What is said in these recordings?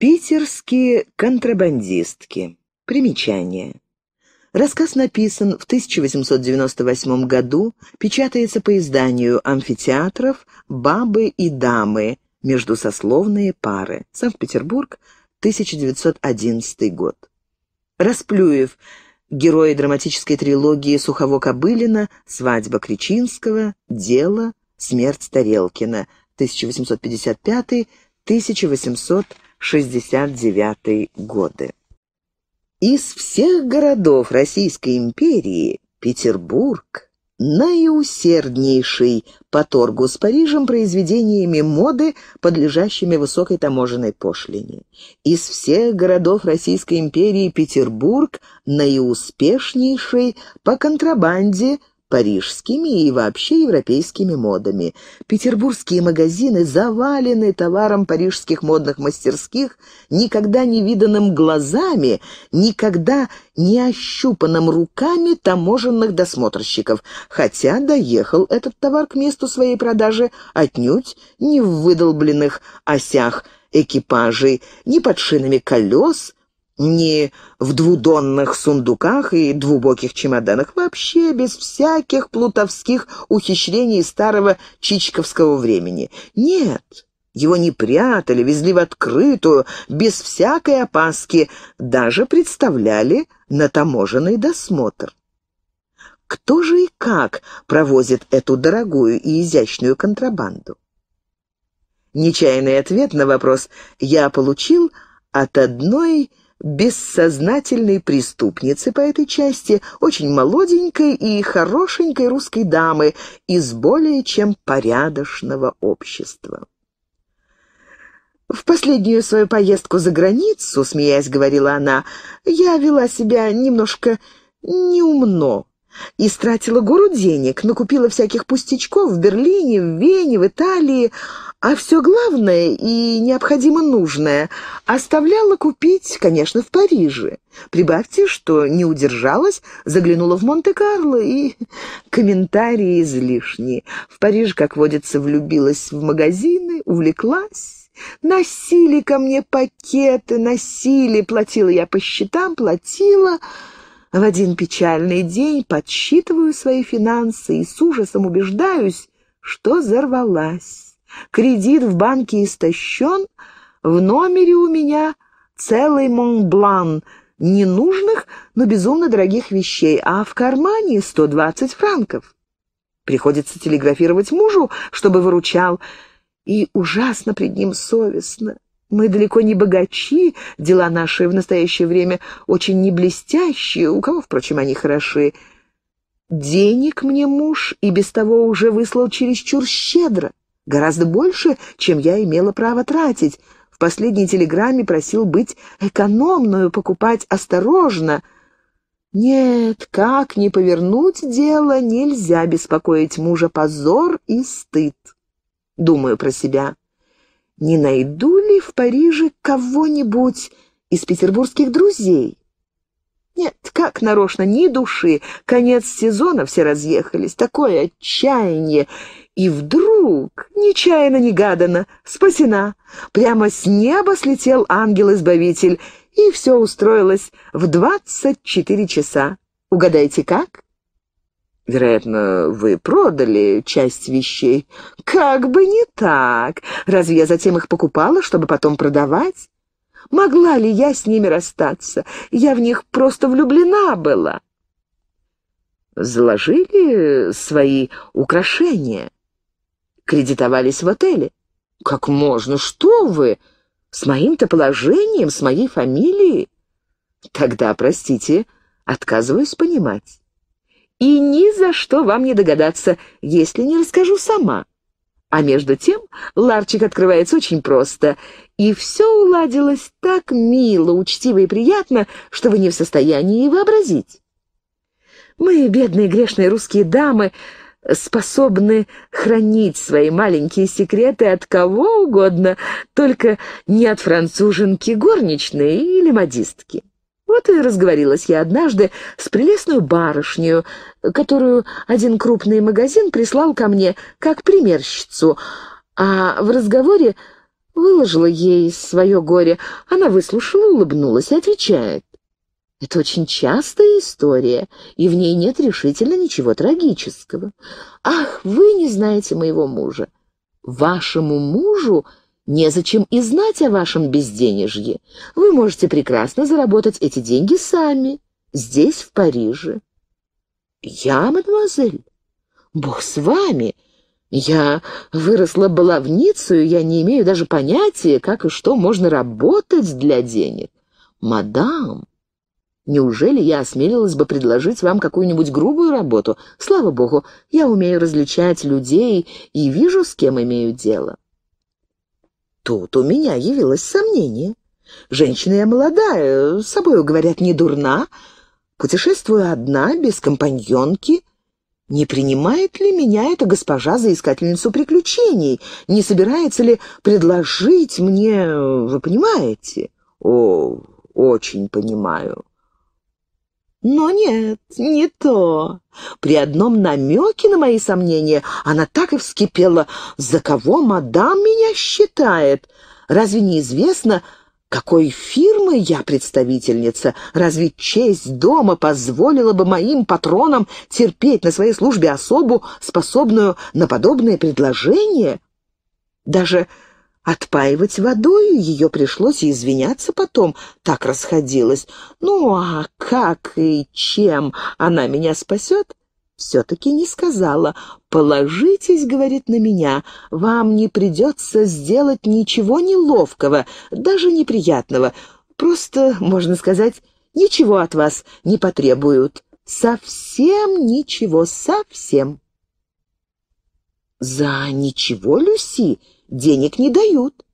Питерские контрабандистки. Примечание. Рассказ написан в 1898 году, печатается по изданию амфитеатров «Бабы и дамы. Междусословные пары. Санкт-Петербург, 1911 год». Расплюев, герои драматической трилогии Сухово-Кобылина, «Свадьба Кричинского», «Дело», «Смерть Тарелкина», 1855 1800 69 годы. Из всех городов Российской империи Петербург наиусерднейший по торгу с Парижем произведениями моды, подлежащими высокой таможенной пошлине. Из всех городов Российской империи Петербург наиуспешнейший по контрабанде парижскими и вообще европейскими модами. Петербургские магазины завалены товаром парижских модных мастерских, никогда не виданным глазами, никогда не ощупанным руками таможенных досмотрщиков, хотя доехал этот товар к месту своей продажи отнюдь не в выдолбленных осях экипажей, не под шинами колес – не в двудонных сундуках и двубоких чемоданах, вообще без всяких плутовских ухищрений старого чичковского времени. Нет, его не прятали, везли в открытую, без всякой опаски, даже представляли на таможенный досмотр. Кто же и как провозит эту дорогую и изящную контрабанду? Нечаянный ответ на вопрос я получил от одной бессознательной преступницы по этой части, очень молоденькой и хорошенькой русской дамы из более чем порядочного общества. «В последнюю свою поездку за границу, — смеясь говорила она, — я вела себя немножко неумно. Истратила гору денег, накупила всяких пустячков в Берлине, в Вене, в Италии, а все главное и необходимо нужное оставляла купить, конечно, в Париже. Прибавьте, что не удержалась, заглянула в Монте-Карло, и комментарии излишние. В Париж, как водится, влюбилась в магазины, увлеклась. Носили ко мне пакеты, носили, платила я по счетам, платила... В один печальный день подсчитываю свои финансы и с ужасом убеждаюсь, что взорвалась. Кредит в банке истощен, в номере у меня целый монблан ненужных, но безумно дорогих вещей, а в кармане 120 франков. Приходится телеграфировать мужу, чтобы выручал, и ужасно пред ним совестно. Мы далеко не богачи, дела наши в настоящее время очень не блестящие, у кого, впрочем, они хороши. Денег мне муж и без того уже выслал чересчур щедро, гораздо больше, чем я имела право тратить. В последней телеграмме просил быть экономную, покупать осторожно. Нет, как не повернуть дело, нельзя беспокоить мужа позор и стыд. Думаю про себя не найду ли в Париже кого-нибудь из петербургских друзей? Нет, как нарочно, ни души. Конец сезона, все разъехались. Такое отчаяние. И вдруг, нечаянно-негаданно, спасена. Прямо с неба слетел ангел-избавитель, и все устроилось в 24 часа. Угадайте, как? Вероятно, вы продали часть вещей. Как бы не так. Разве я затем их покупала, чтобы потом продавать? Могла ли я с ними расстаться? Я в них просто влюблена была. Заложили свои украшения. Кредитовались в отеле. Как можно? Что вы? С моим-то положением, с моей фамилией? Тогда, простите, отказываюсь понимать и ни за что вам не догадаться, если не расскажу сама. А между тем ларчик открывается очень просто, и все уладилось так мило, учтиво и приятно, что вы не в состоянии и вообразить. Мы, бедные грешные русские дамы, способны хранить свои маленькие секреты от кого угодно, только не от француженки горничной или модистки. Вот и разговорилась я однажды с прелестную барышнею, которую один крупный магазин прислал ко мне как примерщицу, а в разговоре выложила ей свое горе. Она выслушала, улыбнулась и отвечает. Это очень частая история, и в ней нет решительно ничего трагического. Ах, вы не знаете моего мужа. Вашему мужу незачем и знать о вашем безденежье. Вы можете прекрасно заработать эти деньги сами, здесь, в Париже». «Я, мадемуазель? Бог с вами! Я выросла баловницей, я не имею даже понятия, как и что можно работать для денег. Мадам, неужели я осмелилась бы предложить вам какую-нибудь грубую работу? Слава богу, я умею различать людей и вижу, с кем имею дело» тут у меня явилось сомнение. Женщина я молодая, с собою, говорят, не дурна. Путешествую одна, без компаньонки. Не принимает ли меня эта госпожа за искательницу приключений? Не собирается ли предложить мне... Вы понимаете? О, очень понимаю. Но нет, не то. При одном намеке на мои сомнения она так и вскипела. «За кого мадам меня считает? Разве не известно, какой фирмы я представительница? Разве честь дома позволила бы моим патронам терпеть на своей службе особу, способную на подобные предложения?» Даже Отпаивать водою ее пришлось и извиняться потом, так расходилась. Ну а как и чем она меня спасет? Все-таки не сказала. «Положитесь, — говорит на меня, — вам не придется сделать ничего неловкого, даже неприятного. Просто, можно сказать, ничего от вас не потребуют. Совсем ничего, совсем». «За ничего, Люси?» денег не дают.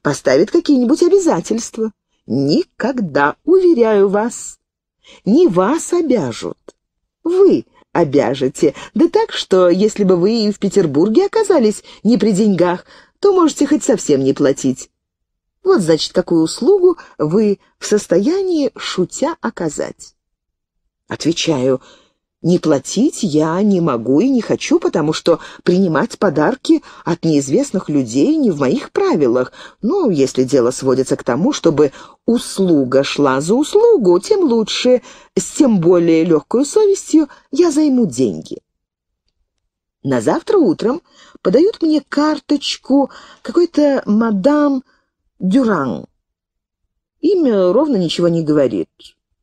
Поставят какие-нибудь обязательства. Никогда, уверяю вас, не вас обяжут. Вы обяжете. Да так, что если бы вы и в Петербурге оказались не при деньгах, то можете хоть совсем не платить. Вот, значит, какую услугу вы в состоянии, шутя, оказать. Отвечаю, не платить я не могу и не хочу, потому что принимать подарки от неизвестных людей не в моих правилах. Но ну, если дело сводится к тому, чтобы услуга шла за услугу, тем лучше, с тем более легкую совестью я займу деньги. На завтра утром подают мне карточку какой-то мадам Дюран. Имя ровно ничего не говорит.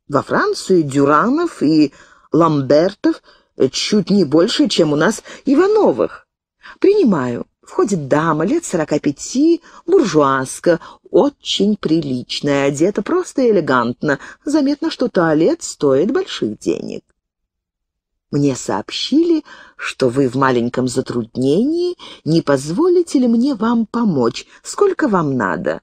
Во Франции Дюранов и Ламбертов э, чуть не больше, чем у нас Ивановых. Принимаю. Входит дама, лет сорока пяти, буржуазка, очень приличная, одета просто элегантно. Заметно, что туалет стоит больших денег. Мне сообщили, что вы в маленьком затруднении, не позволите ли мне вам помочь, сколько вам надо.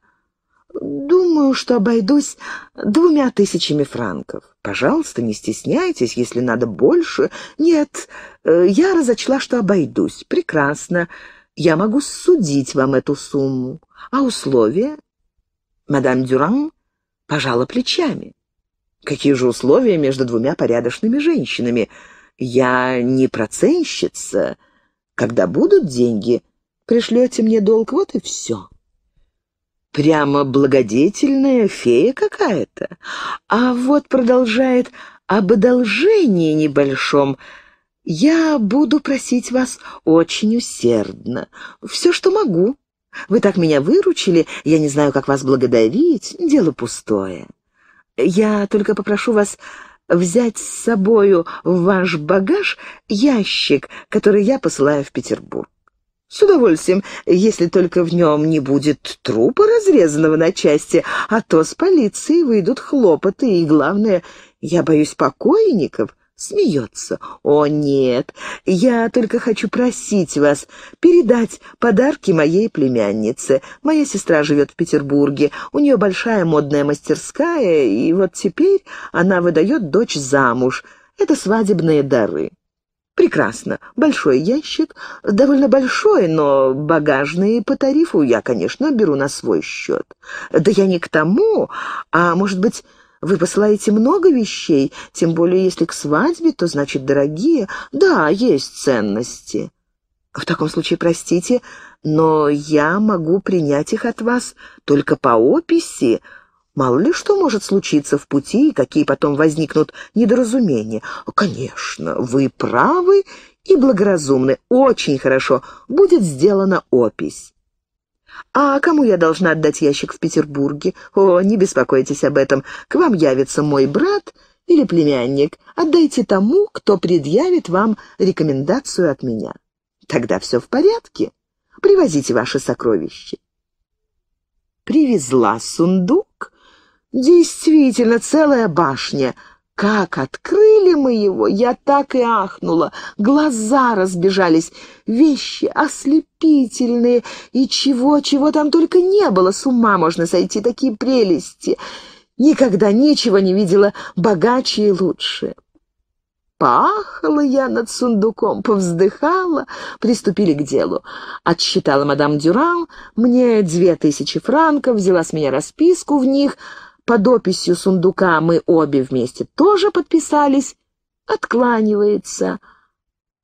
«Думаю, что обойдусь двумя тысячами франков. Пожалуйста, не стесняйтесь, если надо больше. Нет, э, я разочла, что обойдусь. Прекрасно. Я могу судить вам эту сумму. А условия?» Мадам Дюран пожала плечами. «Какие же условия между двумя порядочными женщинами? Я не проценщица. Когда будут деньги, пришлете мне долг, вот и все». Прямо благодетельная фея какая-то. А вот продолжает об одолжении небольшом. Я буду просить вас очень усердно. Все, что могу. Вы так меня выручили, я не знаю, как вас благодарить, дело пустое. Я только попрошу вас взять с собою в ваш багаж ящик, который я посылаю в Петербург. «С удовольствием, если только в нем не будет трупа разрезанного на части, а то с полицией выйдут хлопоты, и главное, я боюсь покойников». Смеется. «О, нет, я только хочу просить вас передать подарки моей племяннице. Моя сестра живет в Петербурге, у нее большая модная мастерская, и вот теперь она выдает дочь замуж. Это свадебные дары». «Прекрасно. Большой ящик. Довольно большой, но багажные по тарифу я, конечно, беру на свой счет. Да я не к тому, а, может быть, вы посылаете много вещей, тем более если к свадьбе, то, значит, дорогие. Да, есть ценности. В таком случае, простите, но я могу принять их от вас только по описи, Мало ли что может случиться в пути и какие потом возникнут недоразумения. Конечно, вы правы и благоразумны. Очень хорошо. Будет сделана опись. «А кому я должна отдать ящик в Петербурге? О, не беспокойтесь об этом. К вам явится мой брат или племянник. Отдайте тому, кто предъявит вам рекомендацию от меня. Тогда все в порядке. Привозите ваши сокровища». Привезла сундук, Действительно, целая башня. Как открыли мы его, я так и ахнула. Глаза разбежались, вещи ослепительные, и чего-чего там только не было, с ума можно сойти, такие прелести. Никогда ничего не видела богаче и лучше. Пахала я над сундуком, повздыхала, приступили к делу. Отсчитала мадам Дюрал мне две тысячи франков, взяла с меня расписку в них — под описью сундука мы обе вместе тоже подписались, откланивается.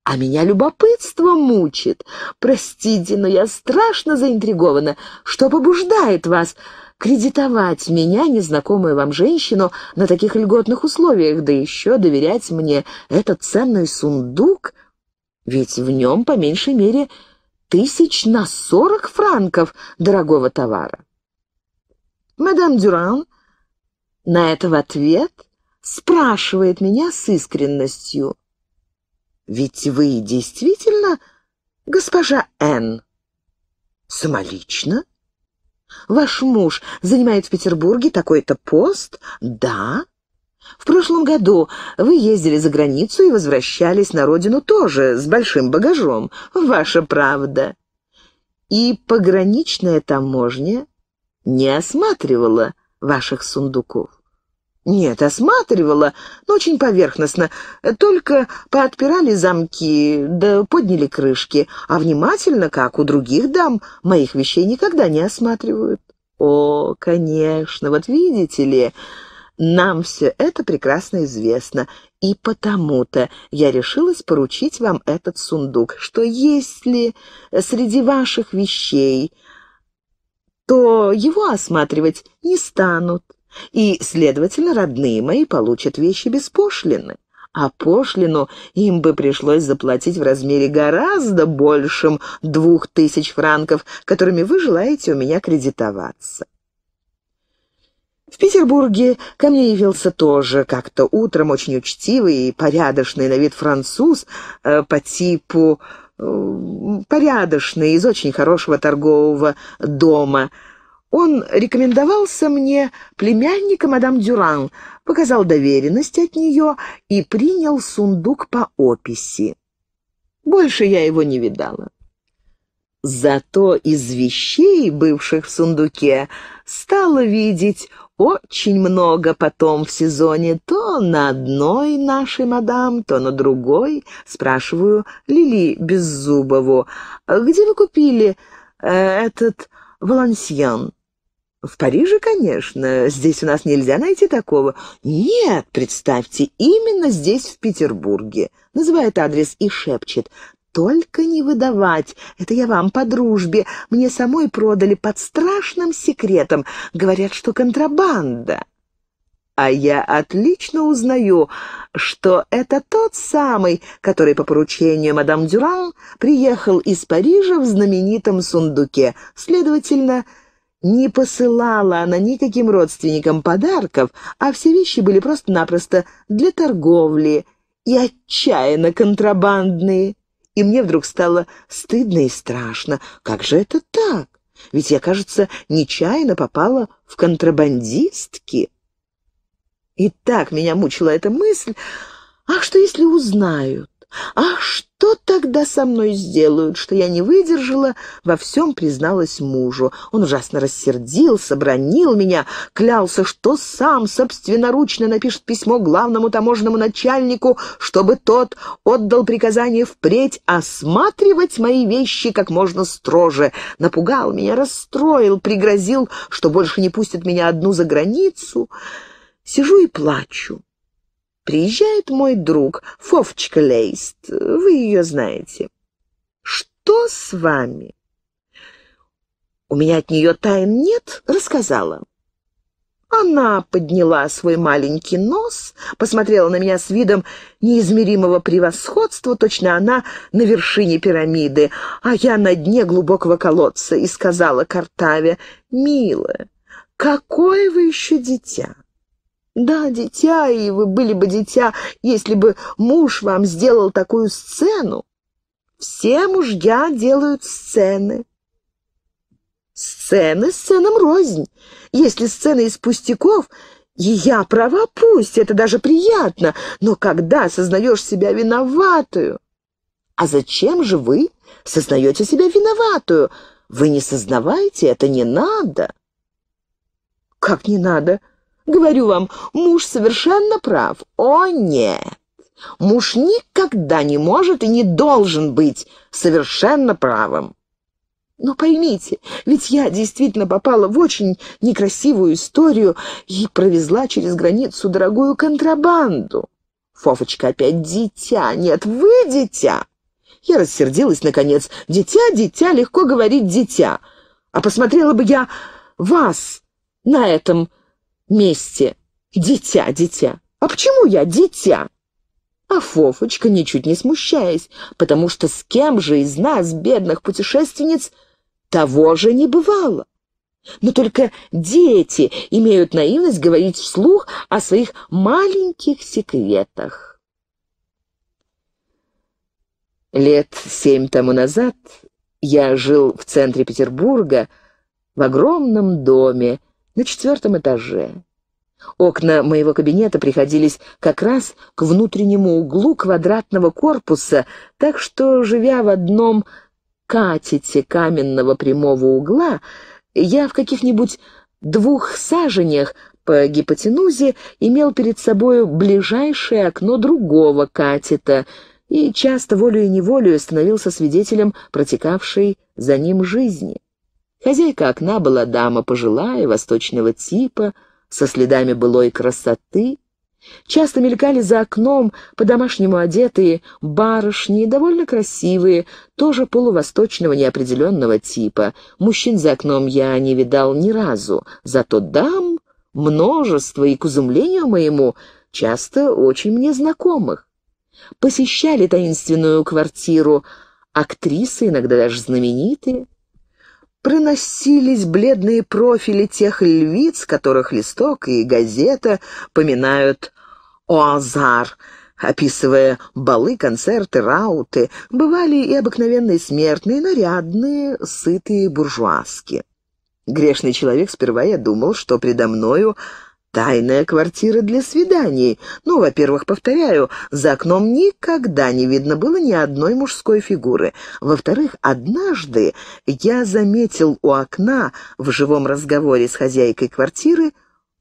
А меня любопытство мучит. Простите, но я страшно заинтригована. Что побуждает вас кредитовать меня, незнакомую вам женщину, на таких льготных условиях, да еще доверять мне этот ценный сундук? Ведь в нем, по меньшей мере, тысяч на сорок франков дорогого товара. Мадам Дюран на это в ответ спрашивает меня с искренностью. «Ведь вы действительно госпожа Н?» «Самолично?» «Ваш муж занимает в Петербурге такой-то пост?» «Да?» В прошлом году вы ездили за границу и возвращались на родину тоже с большим багажом. Ваша правда. И пограничная таможня не осматривала ваших сундуков. Нет, осматривала, но очень поверхностно. Только поотпирали замки, да подняли крышки. А внимательно, как у других дам, моих вещей никогда не осматривают. О, конечно, вот видите ли, нам все это прекрасно известно. И потому-то я решилась поручить вам этот сундук, что если среди ваших вещей то его осматривать не станут, и, следовательно, родные мои получат вещи без пошлины. А пошлину им бы пришлось заплатить в размере гораздо большем двух тысяч франков, которыми вы желаете у меня кредитоваться. В Петербурге ко мне явился тоже как-то утром очень учтивый и порядочный на вид француз э, по типу Э, порядочный, из очень хорошего торгового дома. Он рекомендовался мне племянника мадам Дюран, показал доверенность от нее и принял сундук по описи. Больше я его не видала. Зато из вещей, бывших в сундуке, стала видеть очень много потом в сезоне, то на одной нашей мадам, то на другой. Спрашиваю Лили Беззубову, где вы купили э, этот валансьян? В Париже, конечно, здесь у нас нельзя найти такого. Нет, представьте, именно здесь, в Петербурге. Называет адрес и шепчет только не выдавать. Это я вам по дружбе. Мне самой продали под страшным секретом. Говорят, что контрабанда. А я отлично узнаю, что это тот самый, который по поручению мадам Дюран приехал из Парижа в знаменитом сундуке. Следовательно, не посылала она никаким родственникам подарков, а все вещи были просто-напросто для торговли и отчаянно контрабандные и мне вдруг стало стыдно и страшно. Как же это так? Ведь я, кажется, нечаянно попала в контрабандистки. И так меня мучила эта мысль. Ах, что если узнают? «А что тогда со мной сделают, что я не выдержала?» Во всем призналась мужу. Он ужасно рассердился, бронил меня, клялся, что сам собственноручно напишет письмо главному таможенному начальнику, чтобы тот отдал приказание впредь осматривать мои вещи как можно строже. Напугал меня, расстроил, пригрозил, что больше не пустит меня одну за границу. Сижу и плачу. Приезжает мой друг, Фовчка Лейст, вы ее знаете. Что с вами? У меня от нее тайн нет, рассказала. Она подняла свой маленький нос, посмотрела на меня с видом неизмеримого превосходства, точно она на вершине пирамиды, а я на дне глубокого колодца, и сказала Картаве, «Милая, какое вы еще дитя! Да, дитя, и вы были бы дитя, если бы муж вам сделал такую сцену. Все мужья делают сцены. Сцены сценам рознь. Если сцены из пустяков, и я права, пусть, это даже приятно, но когда сознаешь себя виноватую... А зачем же вы сознаете себя виноватую? Вы не сознавайте, это не надо. Как не надо? — Говорю вам, муж совершенно прав. О, нет! Муж никогда не может и не должен быть совершенно правым. Но поймите, ведь я действительно попала в очень некрасивую историю и провезла через границу дорогую контрабанду. Фофочка опять дитя. Нет, вы дитя. Я рассердилась, наконец. Дитя, дитя, легко говорить дитя. А посмотрела бы я вас на этом месте. Дитя, дитя. А почему я дитя? А Фофочка, ничуть не смущаясь, потому что с кем же из нас, бедных путешественниц, того же не бывало. Но только дети имеют наивность говорить вслух о своих маленьких секретах. Лет семь тому назад я жил в центре Петербурга в огромном доме, на четвертом этаже. Окна моего кабинета приходились как раз к внутреннему углу квадратного корпуса, так что, живя в одном катете каменного прямого угла, я в каких-нибудь двух саженях по гипотенузе имел перед собой ближайшее окно другого катета и часто волею-неволею становился свидетелем протекавшей за ним жизни. Хозяйка окна была дама пожилая, восточного типа, со следами былой красоты. Часто мелькали за окном по-домашнему одетые барышни, довольно красивые, тоже полувосточного неопределенного типа. Мужчин за окном я не видал ни разу, зато дам множество и, к изумлению моему, часто очень мне знакомых. Посещали таинственную квартиру актрисы, иногда даже знаменитые проносились бледные профили тех львиц, которых листок и газета поминают «Оазар», описывая балы, концерты, рауты. Бывали и обыкновенные смертные, нарядные, сытые буржуазки. Грешный человек сперва я думал, что предо мною Тайная квартира для свиданий. Ну, во-первых, повторяю, за окном никогда не видно было ни одной мужской фигуры. Во-вторых, однажды я заметил у окна в живом разговоре с хозяйкой квартиры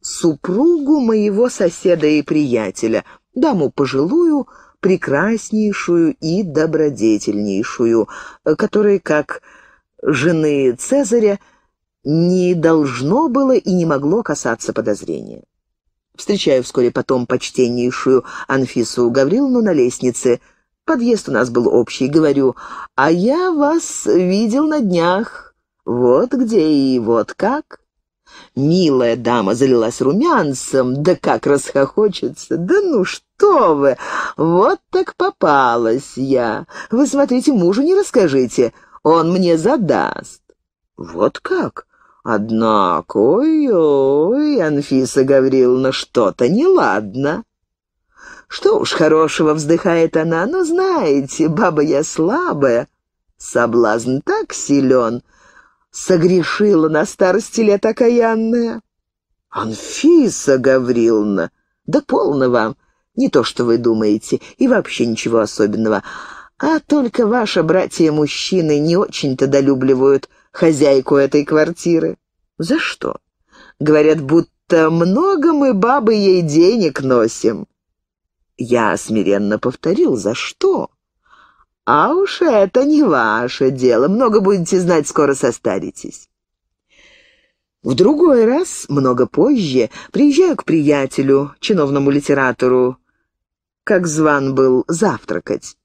супругу моего соседа и приятеля, даму пожилую, прекраснейшую и добродетельнейшую, э, которой, как жены Цезаря, не должно было и не могло касаться подозрения. Встречаю вскоре потом почтеннейшую Анфису Гавриловну на лестнице. Подъезд у нас был общий, говорю, а я вас видел на днях. Вот где и вот как. Милая дама залилась румянцем, да как расхохочется, да ну что вы, вот так попалась я. Вы смотрите, мужу не расскажите, он мне задаст. Вот как? Однако, ой-ой, Анфиса Гавриловна, что-то неладно. Что уж хорошего, вздыхает она, но «ну, знаете, баба я слабая. Соблазн так силен. Согрешила на старости лет окаянная. Анфиса Гавриловна, да полно вам. Не то, что вы думаете, и вообще ничего особенного. А только ваши братья-мужчины не очень-то долюбливают хозяйку этой квартиры. За что? Говорят, будто много мы бабы ей денег носим. Я смиренно повторил, за что? А уж это не ваше дело, много будете знать, скоро состаритесь. В другой раз, много позже, приезжаю к приятелю, чиновному литератору, как зван был завтракать.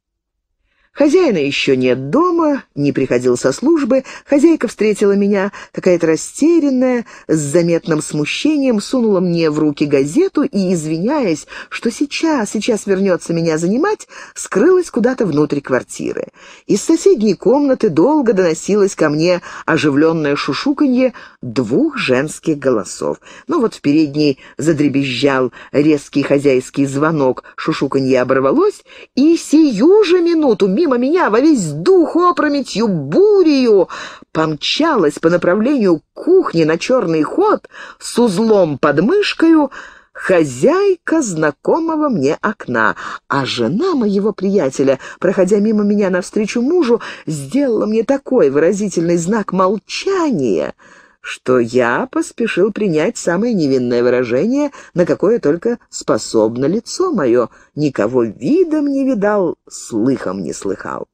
Хозяина еще нет дома, не приходил со службы. Хозяйка встретила меня, какая-то растерянная, с заметным смущением, сунула мне в руки газету и, извиняясь, что сейчас, сейчас вернется меня занимать, скрылась куда-то внутрь квартиры. Из соседней комнаты долго доносилось ко мне оживленное шушуканье двух женских голосов. Но ну вот в передней задребезжал резкий хозяйский звонок, шушуканье оборвалось, и сию же минуту мимо мимо меня во весь дух опрометью, бурею, помчалась по направлению кухни на черный ход с узлом под мышкою, хозяйка знакомого мне окна, а жена моего приятеля, проходя мимо меня навстречу мужу, сделала мне такой выразительный знак молчания — что я поспешил принять самое невинное выражение, на какое только способно лицо мое. Никого видом не видал, слыхом не слыхал.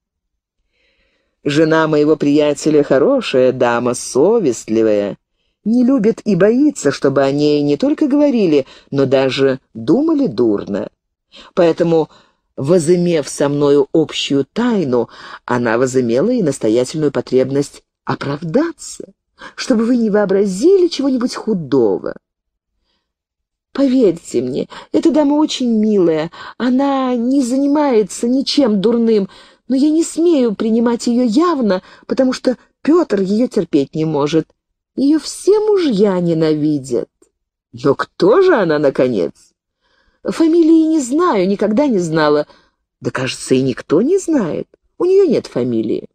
Жена моего приятеля хорошая дама, совестливая. Не любит и боится, чтобы о ней не только говорили, но даже думали дурно. Поэтому, возымев со мною общую тайну, она возымела и настоятельную потребность оправдаться чтобы вы не вообразили чего-нибудь худого. Поверьте мне, эта дама очень милая, она не занимается ничем дурным, но я не смею принимать ее явно, потому что Петр ее терпеть не может. Ее все мужья ненавидят. Но кто же она, наконец? Фамилии не знаю, никогда не знала. Да, кажется, и никто не знает. У нее нет фамилии.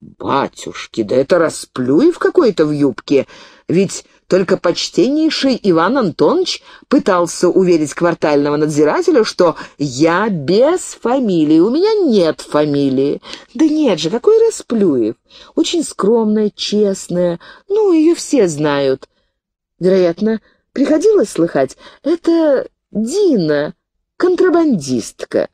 Батюшки, да это расплюев какой-то в юбке, ведь только почтеннейший Иван Антонович пытался уверить квартального надзирателя, что я без фамилии, у меня нет фамилии. Да нет же, какой расплюев, очень скромная, честная, ну, ее все знают. Вероятно, приходилось слыхать, это Дина, контрабандистка.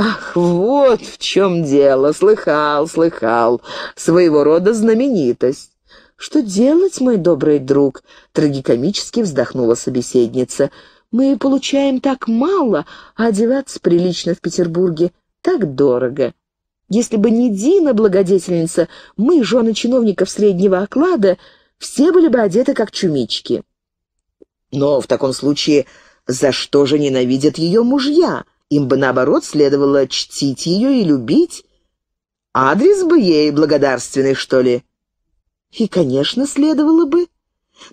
«Ах, вот в чем дело! Слыхал, слыхал! Своего рода знаменитость!» «Что делать, мой добрый друг?» — трагикомически вздохнула собеседница. «Мы получаем так мало, а одеваться прилично в Петербурге так дорого. Если бы не Дина, благодетельница, мы, жены чиновников среднего оклада, все были бы одеты как чумички». «Но в таком случае за что же ненавидят ее мужья?» Им бы, наоборот, следовало чтить ее и любить. Адрес бы ей благодарственный, что ли. И, конечно, следовало бы.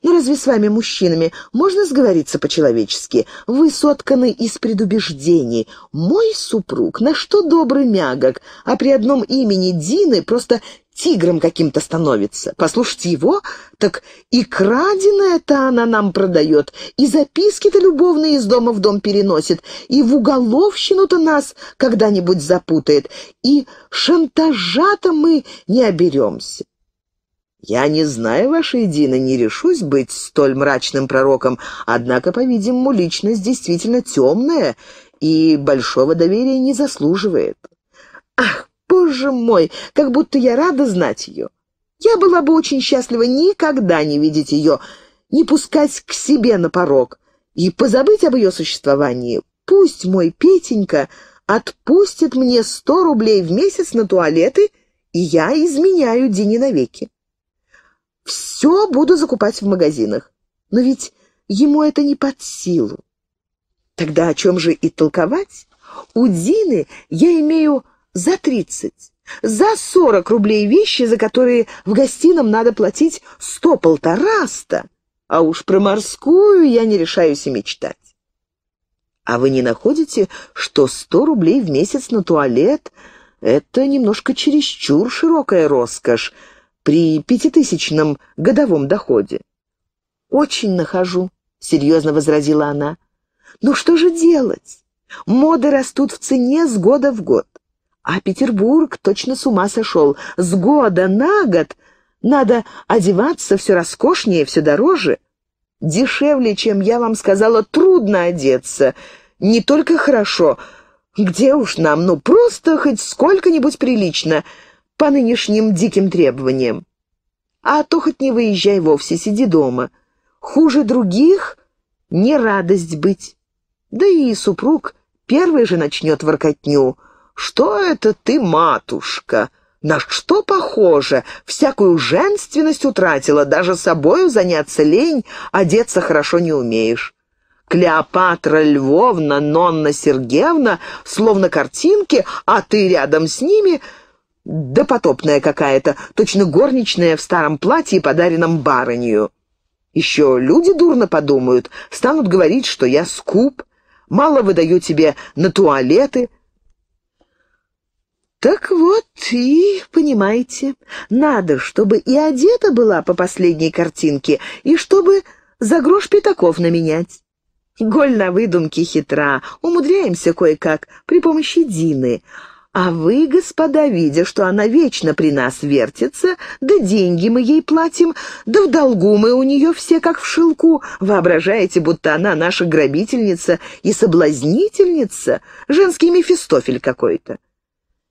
Но ну, разве с вами, мужчинами, можно сговориться по-человечески? Вы сотканы из предубеждений. Мой супруг, на что добрый мягок, а при одном имени Дины просто тигром каким-то становится. Послушайте его, так и краденое-то она нам продает, и записки-то любовные из дома в дом переносит, и в уголовщину-то нас когда-нибудь запутает, и шантажа-то мы не оберемся. Я не знаю вашей Дины, не решусь быть столь мрачным пророком, однако, по-видимому, личность действительно темная и большого доверия не заслуживает. Ах, боже мой, как будто я рада знать ее. Я была бы очень счастлива никогда не видеть ее, не пускать к себе на порог и позабыть об ее существовании. Пусть мой Петенька отпустит мне сто рублей в месяц на туалеты, и я изменяю Дине навеки. Все буду закупать в магазинах. Но ведь ему это не под силу. Тогда о чем же и толковать? У Дины я имею за тридцать, за сорок рублей вещи, за которые в гостином надо платить сто-полтораста. А уж про морскую я не решаюсь и мечтать. А вы не находите, что сто рублей в месяц на туалет — это немножко чересчур широкая роскошь, при пятитысячном годовом доходе. «Очень нахожу», — серьезно возразила она. «Ну что же делать? Моды растут в цене с года в год. А Петербург точно с ума сошел. С года на год надо одеваться все роскошнее, все дороже. Дешевле, чем я вам сказала, трудно одеться. Не только хорошо. Где уж нам, ну просто хоть сколько-нибудь прилично по нынешним диким требованиям. А то хоть не выезжай вовсе, сиди дома. Хуже других не радость быть. Да и супруг первый же начнет воркотню. «Что это ты, матушка? На что похоже? Всякую женственность утратила, даже собою заняться лень, одеться а хорошо не умеешь». Клеопатра Львовна, Нонна Сергеевна, словно картинки, а ты рядом с ними — допотопная какая-то, точно горничная в старом платье, подаренном барынью. Еще люди дурно подумают, станут говорить, что я скуп, мало выдаю тебе на туалеты. Так вот и, понимаете, надо, чтобы и одета была по последней картинке, и чтобы за грош пятаков наменять. Голь на выдумке хитра, умудряемся кое-как при помощи Дины — а вы, господа, видя, что она вечно при нас вертится, да деньги мы ей платим, да в долгу мы у нее все как в шелку, воображаете, будто она наша грабительница и соблазнительница, женский мефистофель какой-то.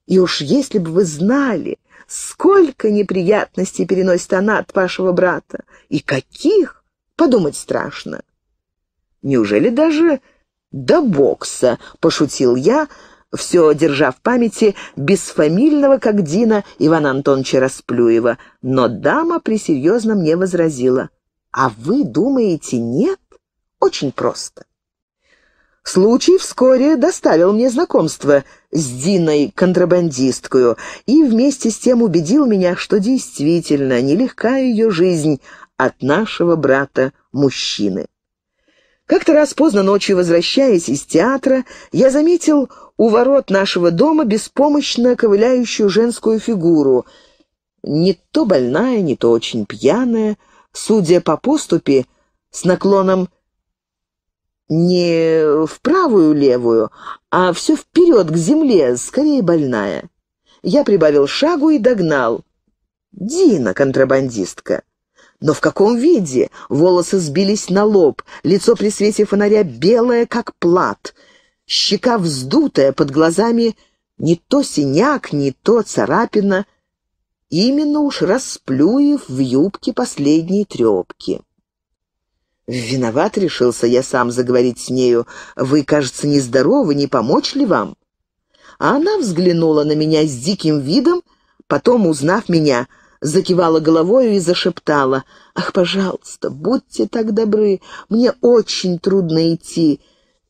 И уж если бы вы знали, сколько неприятностей переносит она от вашего брата, и каких, подумать страшно. Неужели даже до бокса, пошутил я, — все держа в памяти бесфамильного как Дина Ивана Антоновича Расплюева. Но дама присерьезно мне возразила. «А вы думаете, нет? Очень просто». Случай вскоре доставил мне знакомство с Диной контрабандисткою и вместе с тем убедил меня, что действительно нелегка ее жизнь от нашего брата-мужчины. Как-то раз поздно ночью, возвращаясь из театра, я заметил у ворот нашего дома беспомощно ковыляющую женскую фигуру. Не то больная, не то очень пьяная, судя по поступи, с наклоном не в правую левую, а все вперед к земле, скорее больная. Я прибавил шагу и догнал. Дина, контрабандистка. Но в каком виде? Волосы сбились на лоб, лицо при свете фонаря белое, как плат — щека вздутая, под глазами не то синяк, не то царапина, именно уж расплюев в юбке последней трепки. «Виноват, — решился я сам заговорить с нею, — вы, кажется, нездоровы, не помочь ли вам?» А она взглянула на меня с диким видом, потом, узнав меня, — закивала головою и зашептала. «Ах, пожалуйста, будьте так добры, мне очень трудно идти.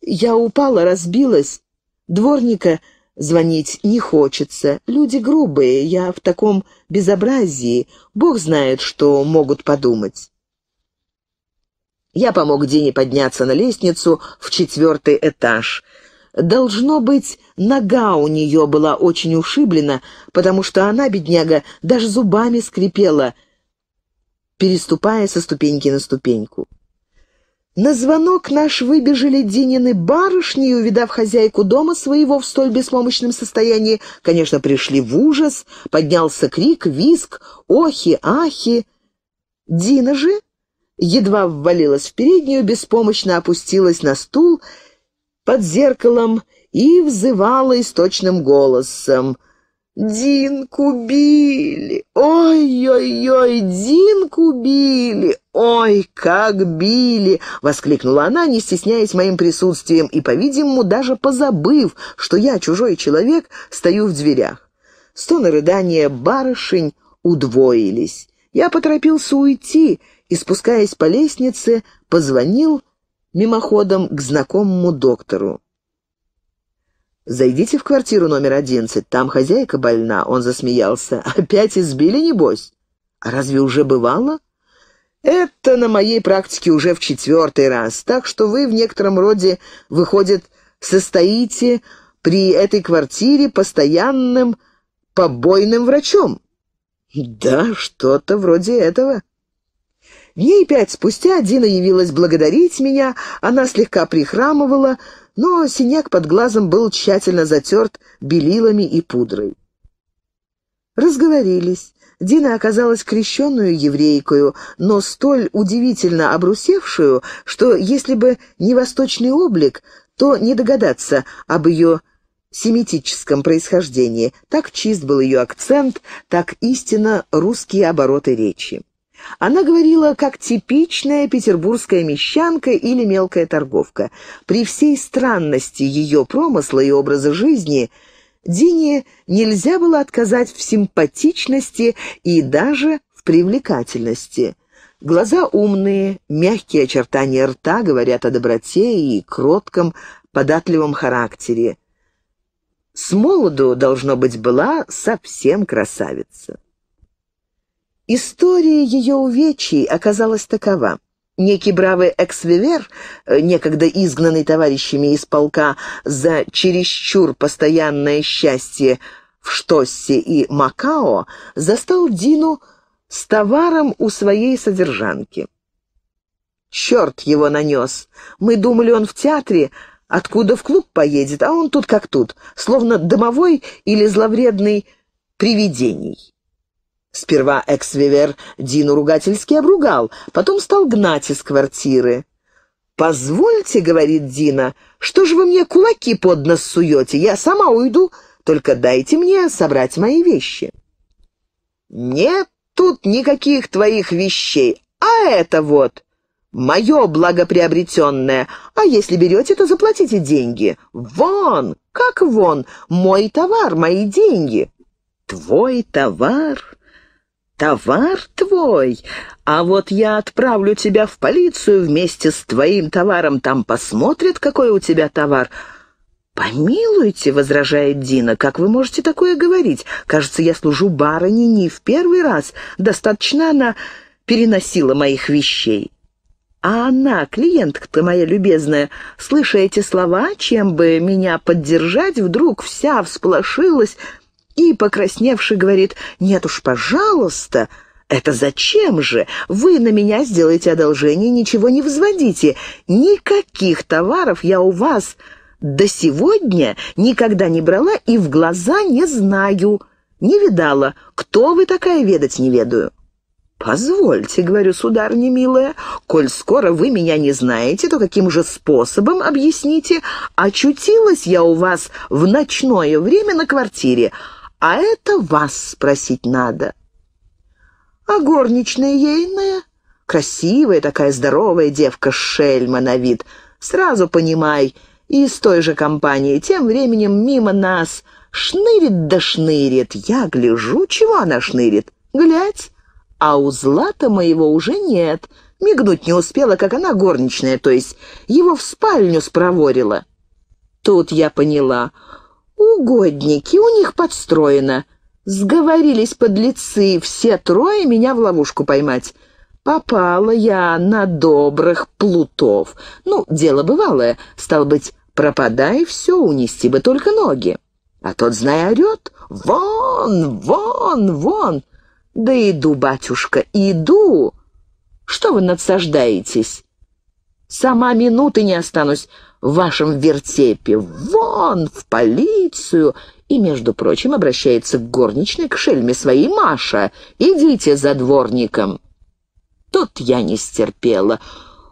Я упала, разбилась. Дворника звонить не хочется. Люди грубые, я в таком безобразии. Бог знает, что могут подумать. Я помог Дине подняться на лестницу в четвертый этаж. Должно быть, нога у нее была очень ушиблена, потому что она, бедняга, даже зубами скрипела, переступая со ступеньки на ступеньку. На звонок наш выбежали Динины барышни и, увидав хозяйку дома своего в столь беспомощном состоянии, конечно, пришли в ужас, поднялся крик, виск, охи, ахи. Дина же едва ввалилась в переднюю, беспомощно опустилась на стул под зеркалом и взывала источным голосом — Динку били! Ой-ой-ой, Динку били! Ой, как били!» — воскликнула она, не стесняясь моим присутствием и, по-видимому, даже позабыв, что я, чужой человек, стою в дверях. Стоны рыдания барышень удвоились. Я поторопился уйти и, спускаясь по лестнице, позвонил мимоходом к знакомому доктору. Зайдите в квартиру номер одиннадцать, там хозяйка больна». Он засмеялся. «Опять избили, небось?» «А разве уже бывало?» «Это на моей практике уже в четвертый раз, так что вы в некотором роде, выходит, состоите при этой квартире постоянным побойным врачом». «Да, что-то вроде этого». Дней пять спустя Дина явилась благодарить меня, она слегка прихрамывала, но синяк под глазом был тщательно затерт белилами и пудрой. Разговорились. Дина оказалась крещенную еврейкою, но столь удивительно обрусевшую, что если бы не восточный облик, то не догадаться об ее семитическом происхождении. Так чист был ее акцент, так истинно русские обороты речи. Она говорила, как типичная петербургская мещанка или мелкая торговка. При всей странности ее промысла и образа жизни Дине нельзя было отказать в симпатичности и даже в привлекательности. Глаза умные, мягкие очертания рта говорят о доброте и кротком, податливом характере. С молоду, должно быть, была совсем красавица. История ее увечий оказалась такова. Некий бравый эксвивер, э, некогда изгнанный товарищами из полка за чересчур постоянное счастье в Штоссе и Макао, застал Дину с товаром у своей содержанки. Черт его нанес. Мы думали, он в театре, откуда в клуб поедет, а он тут как тут, словно домовой или зловредный привидений. Сперва экс-вивер Дину ругательски обругал, потом стал гнать из квартиры. «Позвольте, — говорит Дина, — что же вы мне кулаки под нос суете? Я сама уйду, только дайте мне собрать мои вещи». «Нет тут никаких твоих вещей, а это вот мое благоприобретенное, а если берете, то заплатите деньги. Вон, как вон, мой товар, мои деньги». «Твой товар?» товар твой, а вот я отправлю тебя в полицию вместе с твоим товаром, там посмотрят, какой у тебя товар». «Помилуйте», — возражает Дина, — «как вы можете такое говорить? Кажется, я служу барыне не в первый раз. Достаточно она переносила моих вещей». А она, клиентка-то моя любезная, слыша эти слова, чем бы меня поддержать, вдруг вся всполошилась, и, покрасневший, говорит, «Нет уж, пожалуйста!» «Это зачем же? Вы на меня сделаете одолжение, ничего не взводите. Никаких товаров я у вас до сегодня никогда не брала и в глаза не знаю. Не видала. Кто вы такая, ведать не ведаю». «Позвольте, — говорю, сударыня милая, — коль скоро вы меня не знаете, то каким же способом, объясните, очутилась я у вас в ночное время на квартире, а это вас спросить надо. А горничная ейная? Красивая такая здоровая девка, шельма на вид. Сразу понимай, и из той же компании. Тем временем мимо нас шнырит да шнырит. Я гляжу, чего она шнырит. Глядь, а узла-то моего уже нет. Мигнуть не успела, как она горничная, то есть его в спальню спроворила. Тут я поняла. Угодники, у них подстроено. Сговорились подлецы все трое меня в ловушку поймать. Попала я на добрых плутов. Ну, дело бывалое, Стал быть, пропадай все, унести бы только ноги. А тот, зная, орет «Вон, вон, вон!» «Да иду, батюшка, иду!» «Что вы надсаждаетесь?» «Сама минуты не останусь в вашем вертепе. Вон, в полицию!» И, между прочим, обращается к горничной, к шельме своей Маша. «Идите за дворником!» Тут я не стерпела.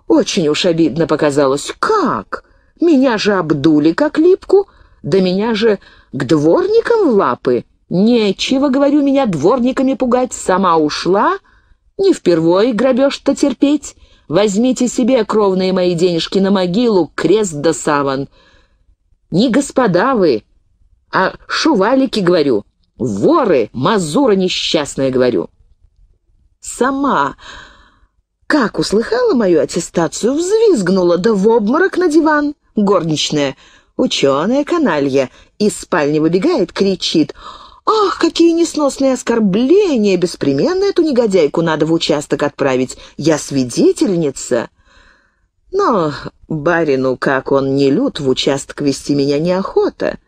Очень уж обидно показалось. «Как? Меня же обдули, как липку!» Да меня же к дворникам в лапы. Нечего, говорю, меня дворниками пугать. Сама ушла. Не впервой грабеж-то терпеть. Возьмите себе кровные мои денежки на могилу, крест да саван. Не господа вы, а шувалики, говорю. Воры, мазура несчастная, говорю. Сама, как услыхала мою аттестацию, взвизгнула, да в обморок на диван. Горничная, ученая каналья, из спальни выбегает, кричит — «Ах, какие несносные оскорбления! Беспременно эту негодяйку надо в участок отправить. Я свидетельница!» «Но барину, как он не лют, в участок вести меня неохота.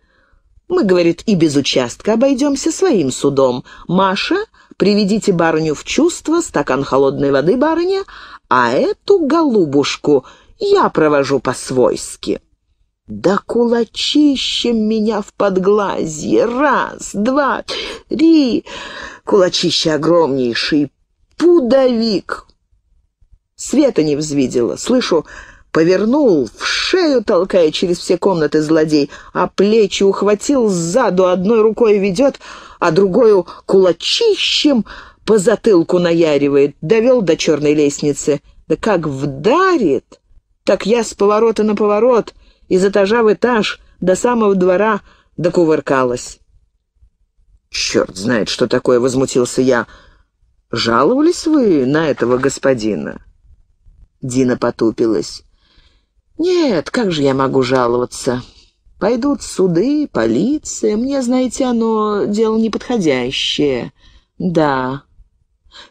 Мы, говорит, и без участка обойдемся своим судом. Маша, приведите барыню в чувство, стакан холодной воды барыня, а эту голубушку я провожу по-свойски». Да кулачищем меня в подглазье! Раз, два, три! Кулачище огромнейший! Пудовик! Света не взвидела. Слышу, повернул, в шею толкая через все комнаты злодей, а плечи ухватил сзаду, одной рукой ведет, а другую кулачищем по затылку наяривает, довел до черной лестницы. Да как вдарит! Так я с поворота на поворот — из этажа в этаж, до самого двора докувыркалась. «Черт знает, что такое!» — возмутился я. «Жаловались вы на этого господина?» Дина потупилась. «Нет, как же я могу жаловаться? Пойдут суды, полиция. Мне, знаете, оно дело неподходящее. Да.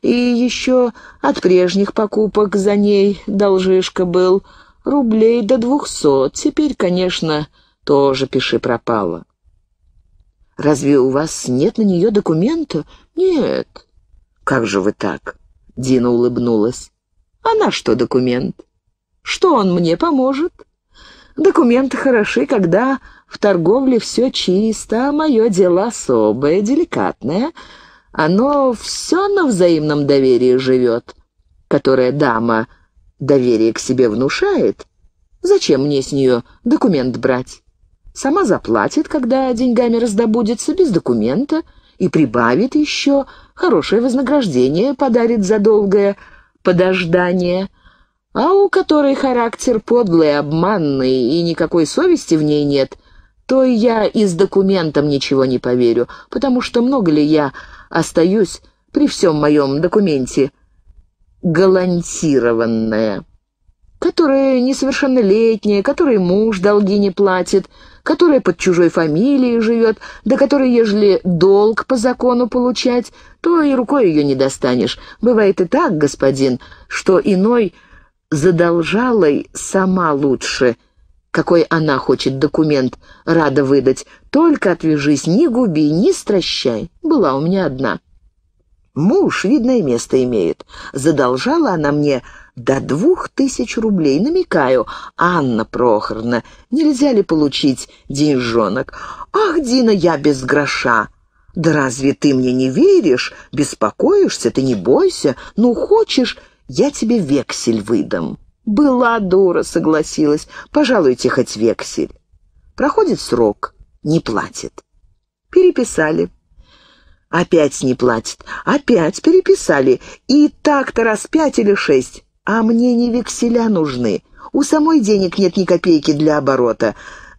И еще от прежних покупок за ней должишка был. Рублей до двухсот. Теперь, конечно, тоже пиши пропало. Разве у вас нет на нее документа? Нет. Как же вы так? Дина улыбнулась. Она а что документ? Что он мне поможет? Документы хороши, когда в торговле все чисто, а мое дело особое, деликатное. Оно все на взаимном доверии живет, которое дама доверие к себе внушает, зачем мне с нее документ брать? Сама заплатит, когда деньгами раздобудется, без документа, и прибавит еще, хорошее вознаграждение подарит за долгое подождание, а у которой характер подлый, обманный и никакой совести в ней нет, то я и с документом ничего не поверю, потому что много ли я остаюсь при всем моем документе галантированная, которая несовершеннолетняя, которой муж долги не платит, которая под чужой фамилией живет, да которой, ежели долг по закону получать, то и рукой ее не достанешь. Бывает и так, господин, что иной задолжалой сама лучше, какой она хочет документ рада выдать. Только отвяжись, не губи, не стращай. Была у меня одна. Муж, видное место имеет. Задолжала она мне до двух тысяч рублей. Намекаю, Анна Прохоровна, нельзя ли получить деньжонок? Ах, Дина, я без гроша. Да разве ты мне не веришь? Беспокоишься? Ты не бойся. Ну, хочешь, я тебе вексель выдам. Была дура, согласилась. Пожалуйте хоть вексель. Проходит срок, не платит. Переписали. Опять не платит. Опять переписали. И так-то раз пять или шесть. А мне не векселя нужны. У самой денег нет ни копейки для оборота.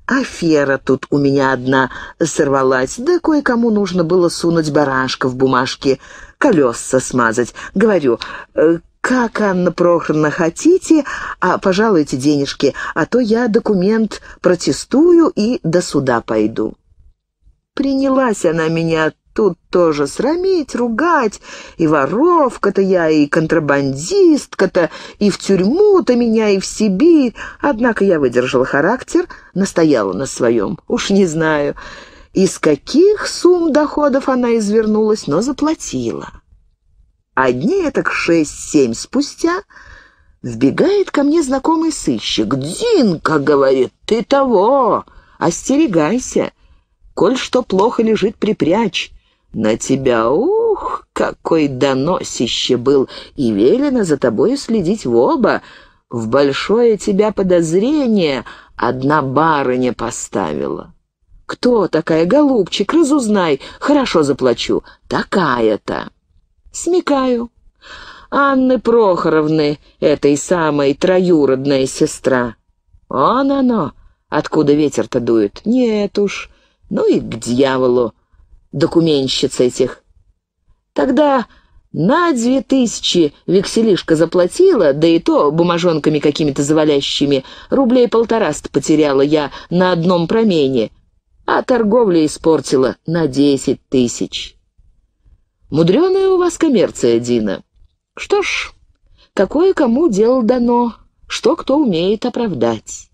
Афера тут у меня одна сорвалась. Да кое-кому нужно было сунуть барашка в бумажке, колеса смазать. Говорю, «Э, как, Анна Прохоровна, хотите, а пожалуйте денежки, а то я документ протестую и до суда пойду. Принялась она меня тут тоже срамить, ругать. И воровка-то я, и контрабандистка-то, и в тюрьму-то меня, и в Сибирь. Однако я выдержала характер, настояла на своем. Уж не знаю, из каких сумм доходов она извернулась, но заплатила. А дней так шесть-семь спустя вбегает ко мне знакомый сыщик. Дзинка, говорит, — ты того! Остерегайся! Коль что плохо лежит, припрячь!» На тебя, ух, какой доносище был, и велено за тобой следить в оба. В большое тебя подозрение одна барыня поставила. Кто такая, голубчик, разузнай, хорошо заплачу. Такая-то. Смекаю. Анны Прохоровны, этой самой троюродная сестра. Он оно, откуда ветер-то дует. Нет уж, ну и к дьяволу документщиц этих. Тогда на две тысячи векселишка заплатила, да и то бумажонками какими-то завалящими. Рублей полтораст потеряла я на одном промене, а торговля испортила на десять тысяч. Мудреная у вас коммерция, Дина. Что ж, какое кому дело дано, что кто умеет оправдать.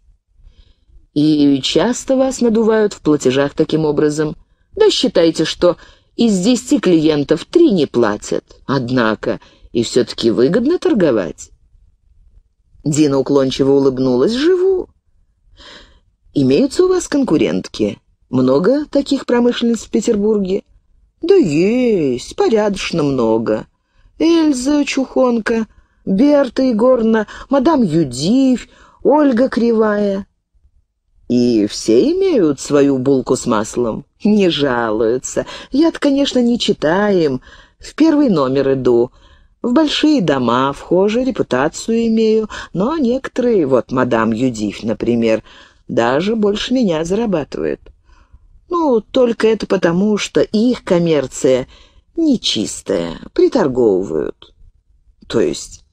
И часто вас надувают в платежах таким образом — да считайте, что из десяти клиентов три не платят. Однако, и все-таки выгодно торговать. Дина уклончиво улыбнулась. «Живу». «Имеются у вас конкурентки? Много таких промышленниц в Петербурге?» «Да есть, порядочно много. Эльза Чухонка, Берта Егоровна, мадам Юдивь, Ольга Кривая. И все имеют свою булку с маслом. Не жалуются. Я-то, конечно, не читаем. В первый номер иду. В большие дома, вхожие, репутацию имею. Но некоторые, вот мадам Юдив, например, даже больше меня зарабатывают. Ну, только это потому, что их коммерция нечистая, приторговывают. То есть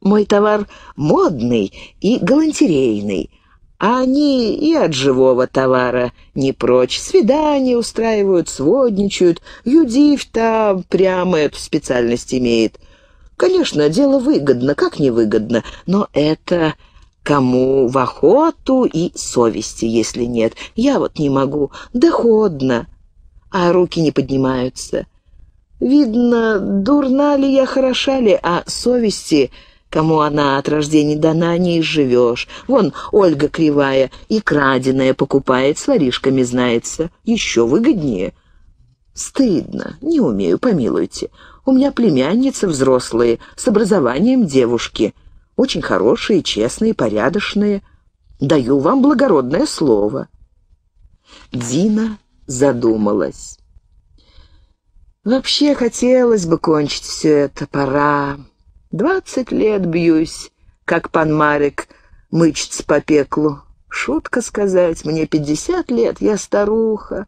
мой товар модный и галантерейный, а они и от живого товара не прочь. Свидания устраивают, сводничают. Юдив-то прямо эту специальность имеет. Конечно, дело выгодно, как невыгодно, но это кому в охоту и совести, если нет. Я вот не могу, доходно, а руки не поднимаются. Видно, дурна ли я, хороша ли, а совести Кому она от рождения дана, не изживешь. Вон Ольга Кривая и краденая покупает, с воришками знается. Еще выгоднее. Стыдно, не умею, помилуйте. У меня племянницы взрослые, с образованием девушки. Очень хорошие, честные, порядочные. Даю вам благородное слово». Дина задумалась. «Вообще хотелось бы кончить все это, пора. Двадцать лет бьюсь, как пан Марик, мычц по пеклу. Шутка сказать, мне пятьдесят лет, я старуха.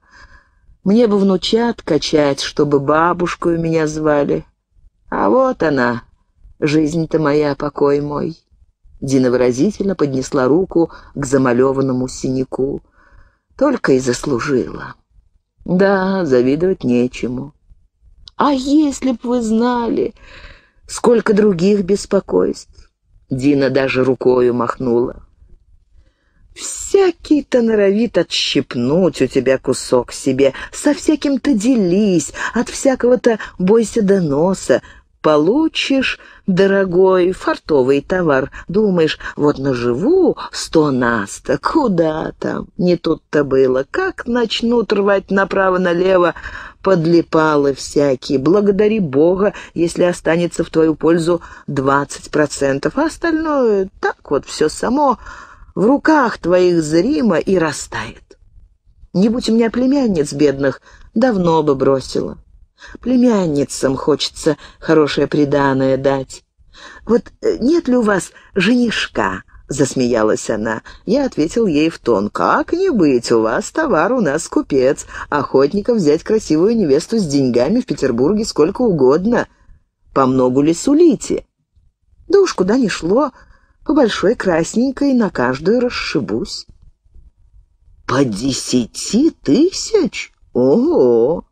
Мне бы внучат качать, чтобы бабушку меня звали. А вот она, жизнь-то моя, покой мой». Дина выразительно поднесла руку к замалеванному синяку. «Только и заслужила». «Да, завидовать нечему». «А если б вы знали...» Сколько других беспокойств!» Дина даже рукою махнула. «Всякий-то норовит отщипнуть у тебя кусок себе, со всяким-то делись, от всякого-то бойся до носа Получишь, дорогой, фартовый товар, думаешь, вот наживу сто наста, куда там? Не тут-то было, как начнут рвать направо-налево, подлипало всякие. Благодари Бога, если останется в твою пользу 20%, а остальное так вот все само в руках твоих зримо и растает. Не будь у меня племянниц бедных, давно бы бросила. Племянницам хочется хорошее приданое дать. Вот э, нет ли у вас женишка, Засмеялась она. Я ответил ей в тон. «Как не быть, у вас товар, у нас купец. Охотников взять красивую невесту с деньгами в Петербурге сколько угодно. По многу ли сулите?» «Да уж куда ни шло. По большой красненькой на каждую расшибусь». «По десяти тысяч? Ого!»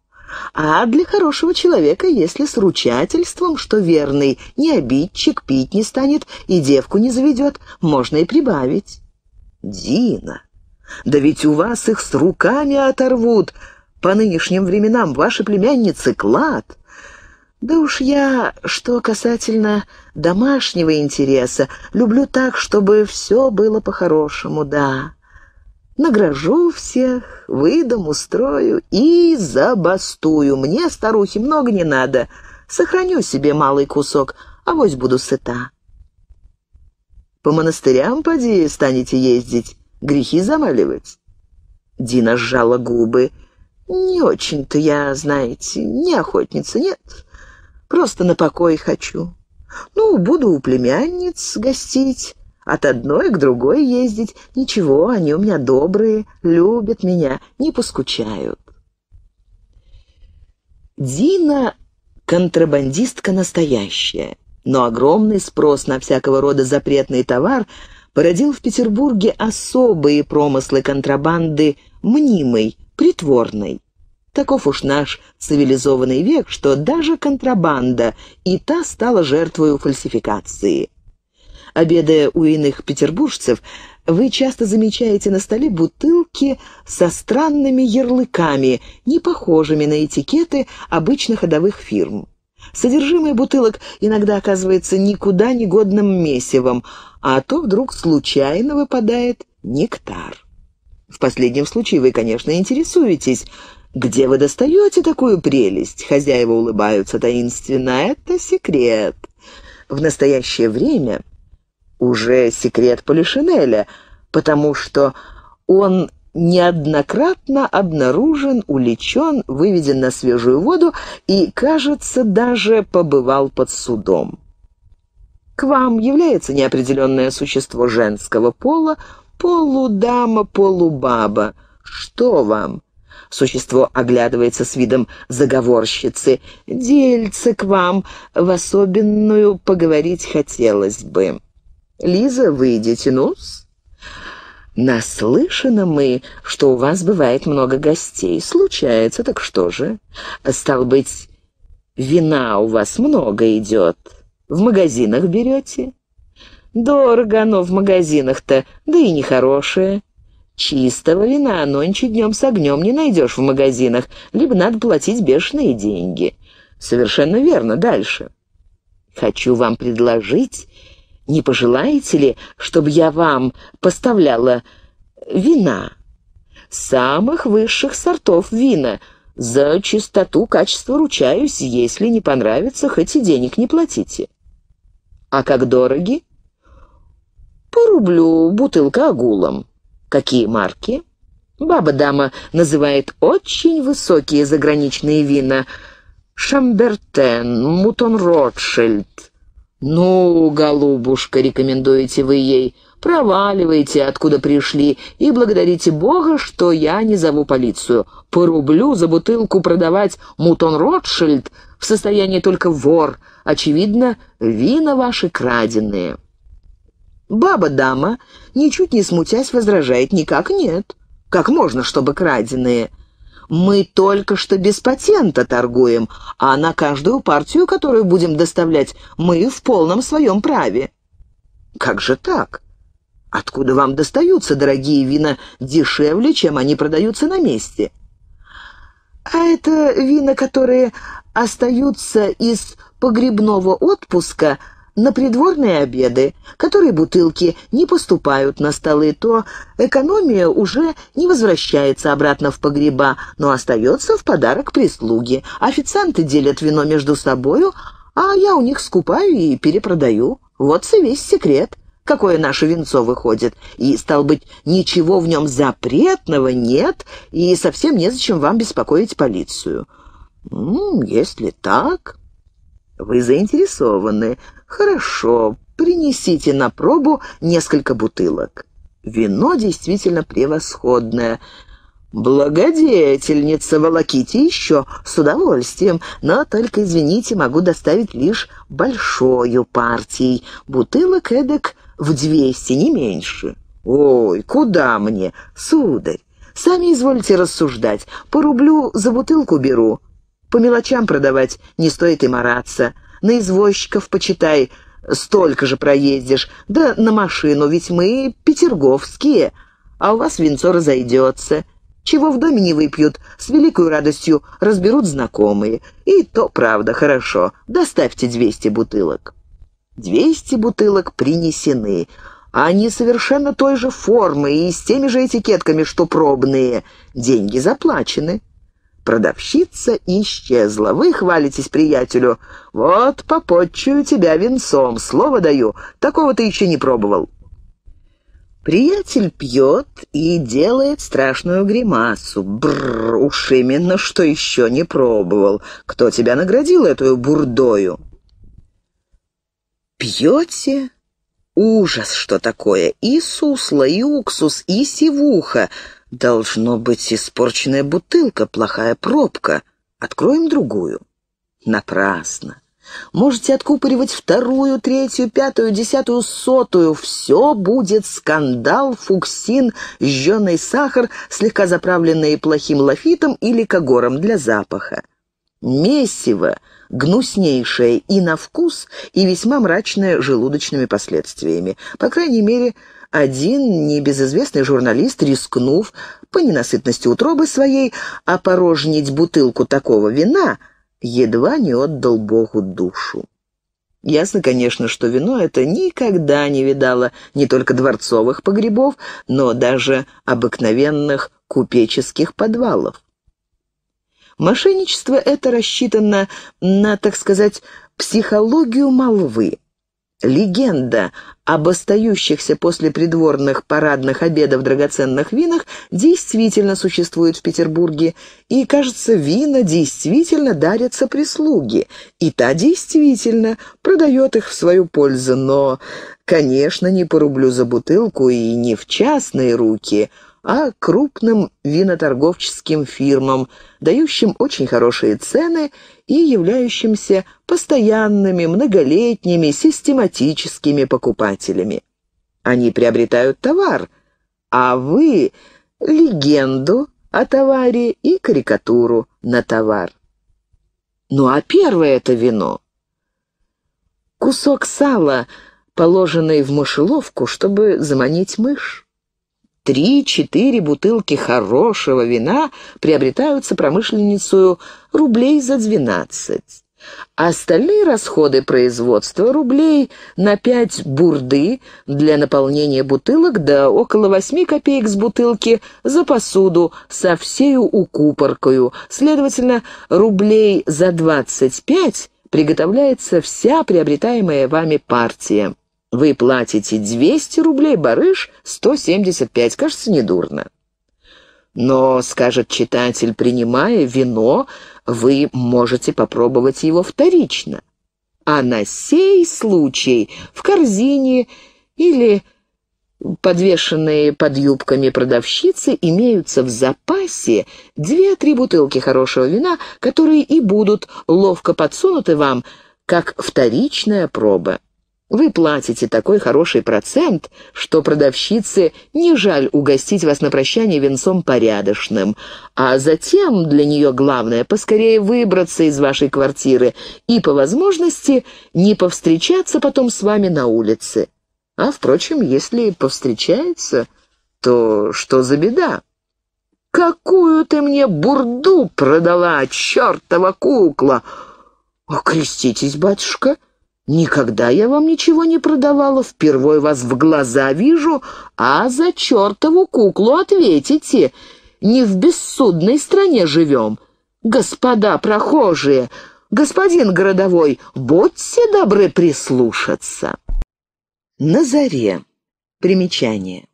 А для хорошего человека, если с ручательством, что верный, не обидчик пить не станет и девку не заведет, можно и прибавить. Дина, да ведь у вас их с руками оторвут. По нынешним временам ваши племянницы клад. Да уж я, что касательно домашнего интереса, люблю так, чтобы все было по-хорошему, да. Награжу всех, выдам, устрою и забастую. Мне, старухи много не надо. Сохраню себе малый кусок, а авось буду сыта. По монастырям, поди, станете ездить, грехи замаливать. Дина сжала губы. «Не очень-то я, знаете, не охотница, нет. Просто на покой хочу. Ну, буду у племянниц гостить, от одной к другой ездить. Ничего, они у меня добрые, любят меня, не поскучают. Дина — контрабандистка настоящая, но огромный спрос на всякого рода запретный товар породил в Петербурге особые промыслы контрабанды мнимой, притворной. Таков уж наш цивилизованный век, что даже контрабанда и та стала жертвой фальсификации. Обедая у иных петербуржцев, вы часто замечаете на столе бутылки со странными ярлыками, не похожими на этикеты обычных ходовых фирм. Содержимое бутылок иногда оказывается никуда не годным месивом, а то вдруг случайно выпадает нектар. В последнем случае вы, конечно, интересуетесь, где вы достаете такую прелесть? Хозяева улыбаются таинственно. Это секрет. В настоящее время уже секрет Полишинеля, потому что он неоднократно обнаружен, уличен, выведен на свежую воду и, кажется, даже побывал под судом. К вам является неопределенное существо женского пола, полудама, полубаба. Что вам? Существо оглядывается с видом заговорщицы. Дельце к вам в особенную поговорить хотелось бы. Лиза, выйдите, ну -с. «Наслышаны мы, что у вас бывает много гостей. Случается, так что же? Стал быть, вина у вас много идет. В магазинах берете?» «Дорого оно в магазинах-то, да и нехорошее. Чистого вина нонче днем с огнем не найдешь в магазинах, либо надо платить бешеные деньги». «Совершенно верно. Дальше. Хочу вам предложить не пожелаете ли, чтобы я вам поставляла вина? Самых высших сортов вина. За чистоту качества ручаюсь, если не понравится, хоть и денег не платите. А как дороги? По рублю бутылка агулом. Какие марки? Баба-дама называет очень высокие заграничные вина. Шамбертен, Мутон Ротшильд, «Ну, голубушка, рекомендуете вы ей, проваливайте, откуда пришли, и благодарите Бога, что я не зову полицию. порублю за бутылку продавать мутон Ротшильд в состоянии только вор. Очевидно, вина ваши краденые». Баба-дама, ничуть не смутясь, возражает «никак нет». «Как можно, чтобы краденые?» Мы только что без патента торгуем, а на каждую партию, которую будем доставлять, мы в полном своем праве». «Как же так? Откуда вам достаются дорогие вина дешевле, чем они продаются на месте?» «А это вина, которые остаются из погребного отпуска», на придворные обеды, которые бутылки не поступают на столы, то экономия уже не возвращается обратно в погреба, но остается в подарок прислуги. Официанты делят вино между собою, а я у них скупаю и перепродаю. Вот и весь секрет, какое наше венцо выходит. И, стал быть, ничего в нем запретного нет, и совсем незачем вам беспокоить полицию. М -м, если так... «Вы заинтересованы», «Хорошо, принесите на пробу несколько бутылок». Вино действительно превосходное. «Благодетельница, волоките еще, с удовольствием, но только, извините, могу доставить лишь большую партией. Бутылок эдак в двести, не меньше». «Ой, куда мне, сударь? Сами извольте рассуждать. По рублю за бутылку беру. По мелочам продавать не стоит и мараться. На извозчиков, почитай, столько же проездишь, да на машину, ведь мы петерговские, а у вас венцо разойдется. Чего в доме не выпьют, с великой радостью разберут знакомые. И то, правда, хорошо. Доставьте двести бутылок». Двести бутылок принесены. Они совершенно той же формы и с теми же этикетками, что пробные. Деньги заплачены. Продавщица исчезла. Вы хвалитесь приятелю. Вот попотчую тебя венцом, слово даю. Такого ты еще не пробовал. Приятель пьет и делает страшную гримасу. Бррр, уж именно что еще не пробовал. Кто тебя наградил эту бурдою? Пьете? Ужас, что такое! И сусло, и уксус, и сивуха — Должно быть испорченная бутылка, плохая пробка. Откроем другую. Напрасно. Можете откупоривать вторую, третью, пятую, десятую, сотую. Все будет скандал, фуксин, жженый сахар, слегка заправленный плохим лафитом или когором для запаха. Месиво, гнуснейшее и на вкус, и весьма мрачное желудочными последствиями. По крайней мере, один небезызвестный журналист, рискнув по ненасытности утробы своей опорожнить бутылку такого вина, едва не отдал Богу душу. Ясно, конечно, что вино это никогда не видало не только дворцовых погребов, но даже обыкновенных купеческих подвалов. Мошенничество это рассчитано на, так сказать, психологию молвы. Легенда об остающихся после придворных парадных обедов драгоценных винах действительно существует в Петербурге, и, кажется, вина действительно дарятся прислуги, и та действительно продает их в свою пользу, но, конечно, не по рублю за бутылку и не в частные руки – а крупным виноторговческим фирмам, дающим очень хорошие цены и являющимся постоянными, многолетними, систематическими покупателями. Они приобретают товар, а вы – легенду о товаре и карикатуру на товар. Ну а первое – это вино. Кусок сала, положенный в мышеловку, чтобы заманить мышь три-четыре бутылки хорошего вина приобретаются промышленницу рублей за двенадцать. А остальные расходы производства рублей на 5 бурды для наполнения бутылок да около 8 копеек с бутылки за посуду со всею укупоркою. Следовательно, рублей за 25 приготовляется вся приобретаемая вами партия. Вы платите 200 рублей, барыш — 175, кажется, недурно. Но, скажет читатель, принимая вино, вы можете попробовать его вторично. А на сей случай в корзине или подвешенные под юбками продавщицы имеются в запасе две-три бутылки хорошего вина, которые и будут ловко подсунуты вам, как вторичная проба. Вы платите такой хороший процент, что продавщице не жаль угостить вас на прощание венцом порядочным. А затем для нее главное поскорее выбраться из вашей квартиры и, по возможности, не повстречаться потом с вами на улице. А, впрочем, если повстречается, то что за беда? «Какую ты мне бурду продала, чертова кукла!» «Окреститесь, батюшка!» «Никогда я вам ничего не продавала, впервой вас в глаза вижу, а за чертову куклу ответите. Не в бессудной стране живем. Господа прохожие, господин городовой, будьте добры прислушаться». «На заре». Примечание.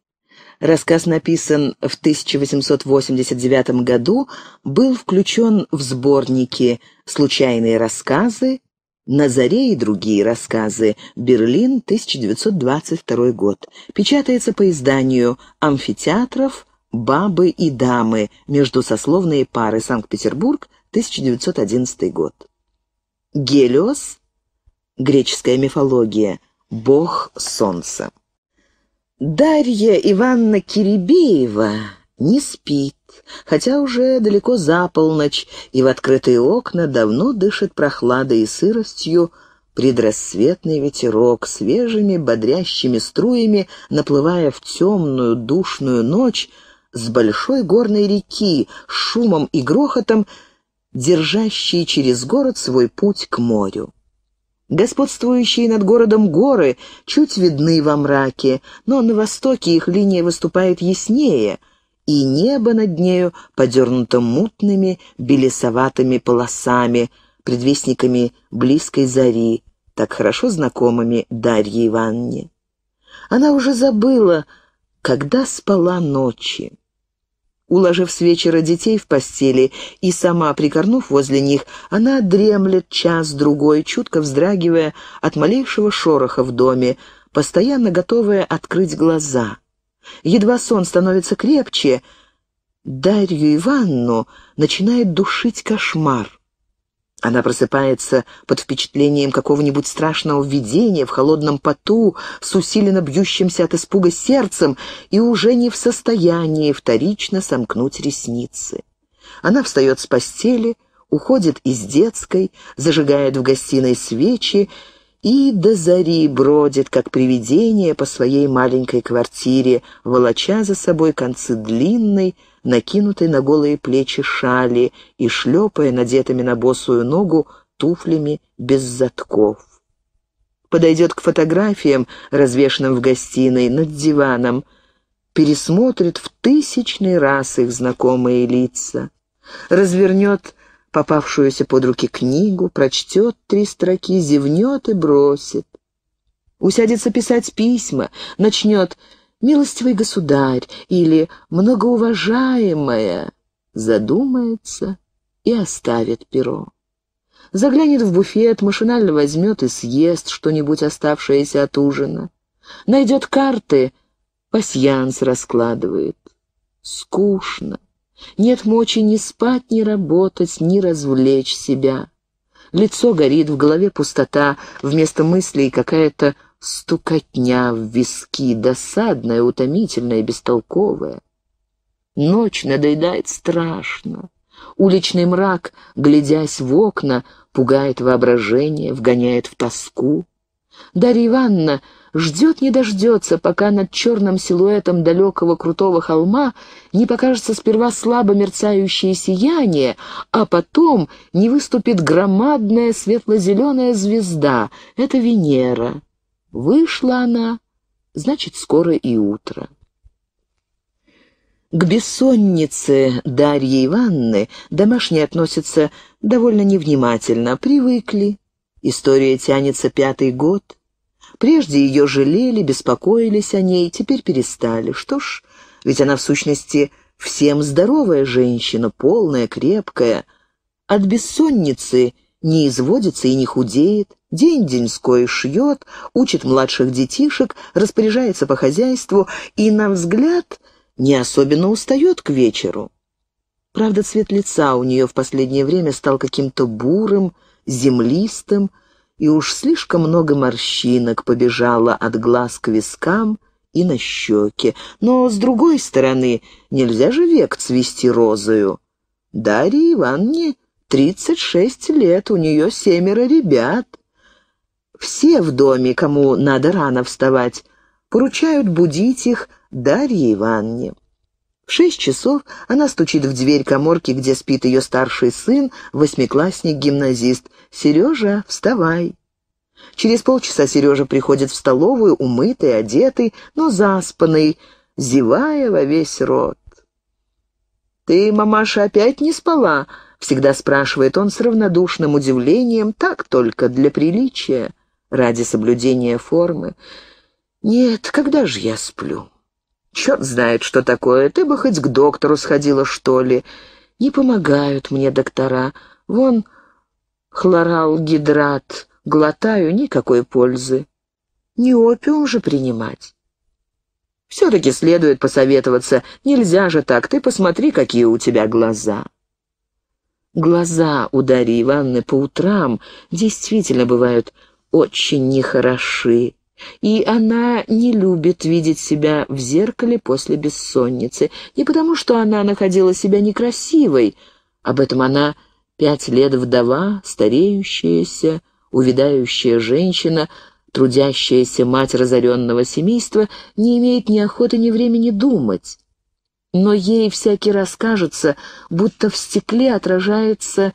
Рассказ написан в 1889 году, был включен в сборники «Случайные рассказы» «На заре» и другие рассказы. Берлин, 1922 год. Печатается по изданию «Амфитеатров», «Бабы и дамы», «Междусословные пары», Санкт-Петербург, 1911 год. Гелиос, греческая мифология, бог солнца. Дарья Ивановна Киребеева не спит хотя уже далеко за полночь, и в открытые окна давно дышит прохладой и сыростью предрассветный ветерок, свежими бодрящими струями, наплывая в темную душную ночь с большой горной реки, шумом и грохотом, держащий через город свой путь к морю. Господствующие над городом горы чуть видны во мраке, но на востоке их линия выступает яснее — и небо над нею подернуто мутными белесоватыми полосами, предвестниками близкой зари, так хорошо знакомыми Дарье Ивановне. Она уже забыла, когда спала ночи. Уложив с вечера детей в постели и сама прикорнув возле них, она дремлет час-другой, чутко вздрагивая от малейшего шороха в доме, постоянно готовая открыть глаза — Едва сон становится крепче, Дарью Ивановну начинает душить кошмар. Она просыпается под впечатлением какого-нибудь страшного видения в холодном поту, с усиленно бьющимся от испуга сердцем и уже не в состоянии вторично сомкнуть ресницы. Она встает с постели, уходит из детской, зажигает в гостиной свечи и до зари бродит, как привидение, по своей маленькой квартире, волоча за собой концы длинной, накинутой на голые плечи шали и шлепая надетыми на босую ногу туфлями без затков. Подойдет к фотографиям, развешанным в гостиной, над диваном, пересмотрит в тысячный раз их знакомые лица, развернет попавшуюся под руки книгу, прочтет три строки, зевнет и бросит. Усядется писать письма, начнет «Милостивый государь» или «Многоуважаемая», задумается и оставит перо. Заглянет в буфет, машинально возьмет и съест что-нибудь оставшееся от ужина. Найдет карты, пасьянс раскладывает. Скучно. Нет мочи ни спать, ни работать, ни развлечь себя. Лицо горит, в голове пустота, вместо мыслей какая-то стукотня в виски, досадная, утомительная, бестолковая. Ночь надоедает страшно. Уличный мрак, глядясь в окна, пугает воображение, вгоняет в тоску. Дарья Ивановна ждет не дождется, пока над черным силуэтом далекого крутого холма не покажется сперва слабо мерцающее сияние, а потом не выступит громадная светло-зеленая звезда. Это Венера. Вышла она, значит, скоро и утро. К бессоннице Дарьи Ивановны домашние относятся довольно невнимательно, привыкли. История тянется пятый год — Прежде ее жалели, беспокоились о ней, теперь перестали. Что ж, ведь она в сущности всем здоровая женщина, полная, крепкая. От бессонницы не изводится и не худеет, день-деньской шьет, учит младших детишек, распоряжается по хозяйству и, на взгляд, не особенно устает к вечеру. Правда, цвет лица у нее в последнее время стал каким-то бурым, землистым, и уж слишком много морщинок побежало от глаз к вискам и на щеке. Но, с другой стороны, нельзя же век цвести розою. Дарье Ивановне тридцать шесть лет, у нее семеро ребят. Все в доме, кому надо рано вставать, поручают будить их Дарье Ивановне. В шесть часов она стучит в дверь коморки, где спит ее старший сын, восьмиклассник-гимназист. «Сережа, вставай!» Через полчаса Сережа приходит в столовую, умытый, одетый, но заспанный, зевая во весь рот. «Ты, мамаша, опять не спала?» — всегда спрашивает он с равнодушным удивлением, так только для приличия, ради соблюдения формы. «Нет, когда же я сплю?» Черт знает, что такое. Ты бы хоть к доктору сходила, что ли. Не помогают мне доктора. Вон хлоралгидрат глотаю, никакой пользы. Не опиум же принимать. Все-таки следует посоветоваться. Нельзя же так. Ты посмотри, какие у тебя глаза. Глаза у Дарьи Ивановны по утрам действительно бывают очень нехороши и она не любит видеть себя в зеркале после бессонницы. Не потому, что она находила себя некрасивой, об этом она пять лет вдова, стареющаяся, увядающая женщина, трудящаяся мать разоренного семейства, не имеет ни охоты, ни времени думать. Но ей всякий раз кажется, будто в стекле отражается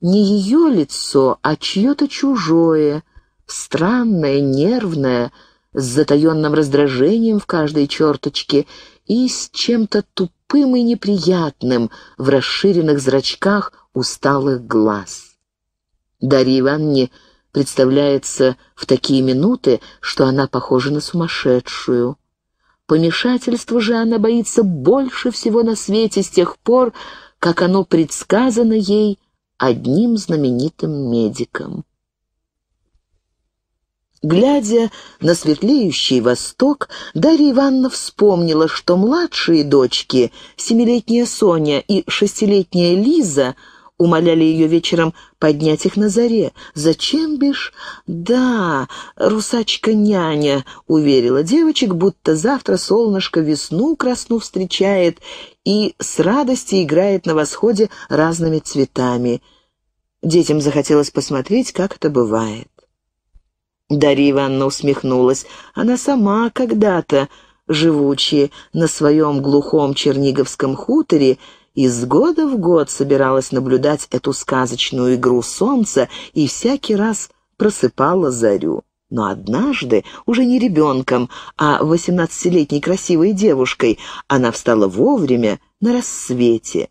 не ее лицо, а чье-то чужое — странная, нервная, с затаенным раздражением в каждой черточке и с чем-то тупым и неприятным в расширенных зрачках усталых глаз. Дарья Ивановне представляется в такие минуты, что она похожа на сумасшедшую. Помешательство же она боится больше всего на свете с тех пор, как оно предсказано ей одним знаменитым медиком. Глядя на светлеющий восток, Дарья Ивановна вспомнила, что младшие дочки, семилетняя Соня и шестилетняя Лиза, умоляли ее вечером поднять их на заре. «Зачем бишь?» «Да, русачка-няня», — уверила девочек, будто завтра солнышко весну красну встречает и с радости играет на восходе разными цветами. Детям захотелось посмотреть, как это бывает. Дарья Ивановна усмехнулась. Она сама когда-то, живучи на своем глухом черниговском хуторе, из года в год собиралась наблюдать эту сказочную игру солнца и всякий раз просыпала зарю. Но однажды, уже не ребенком, а восемнадцатилетней красивой девушкой, она встала вовремя на рассвете.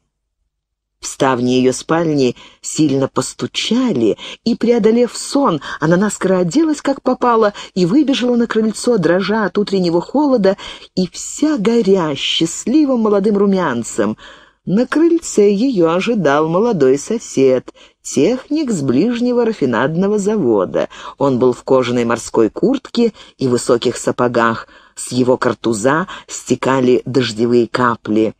В ставне ее спальни сильно постучали, и, преодолев сон, она наскоро оделась, как попало, и выбежала на крыльцо, дрожа от утреннего холода, и вся горя счастливым молодым румянцем. На крыльце ее ожидал молодой сосед, техник с ближнего рафинадного завода. Он был в кожаной морской куртке и высоких сапогах. С его картуза стекали дождевые капли.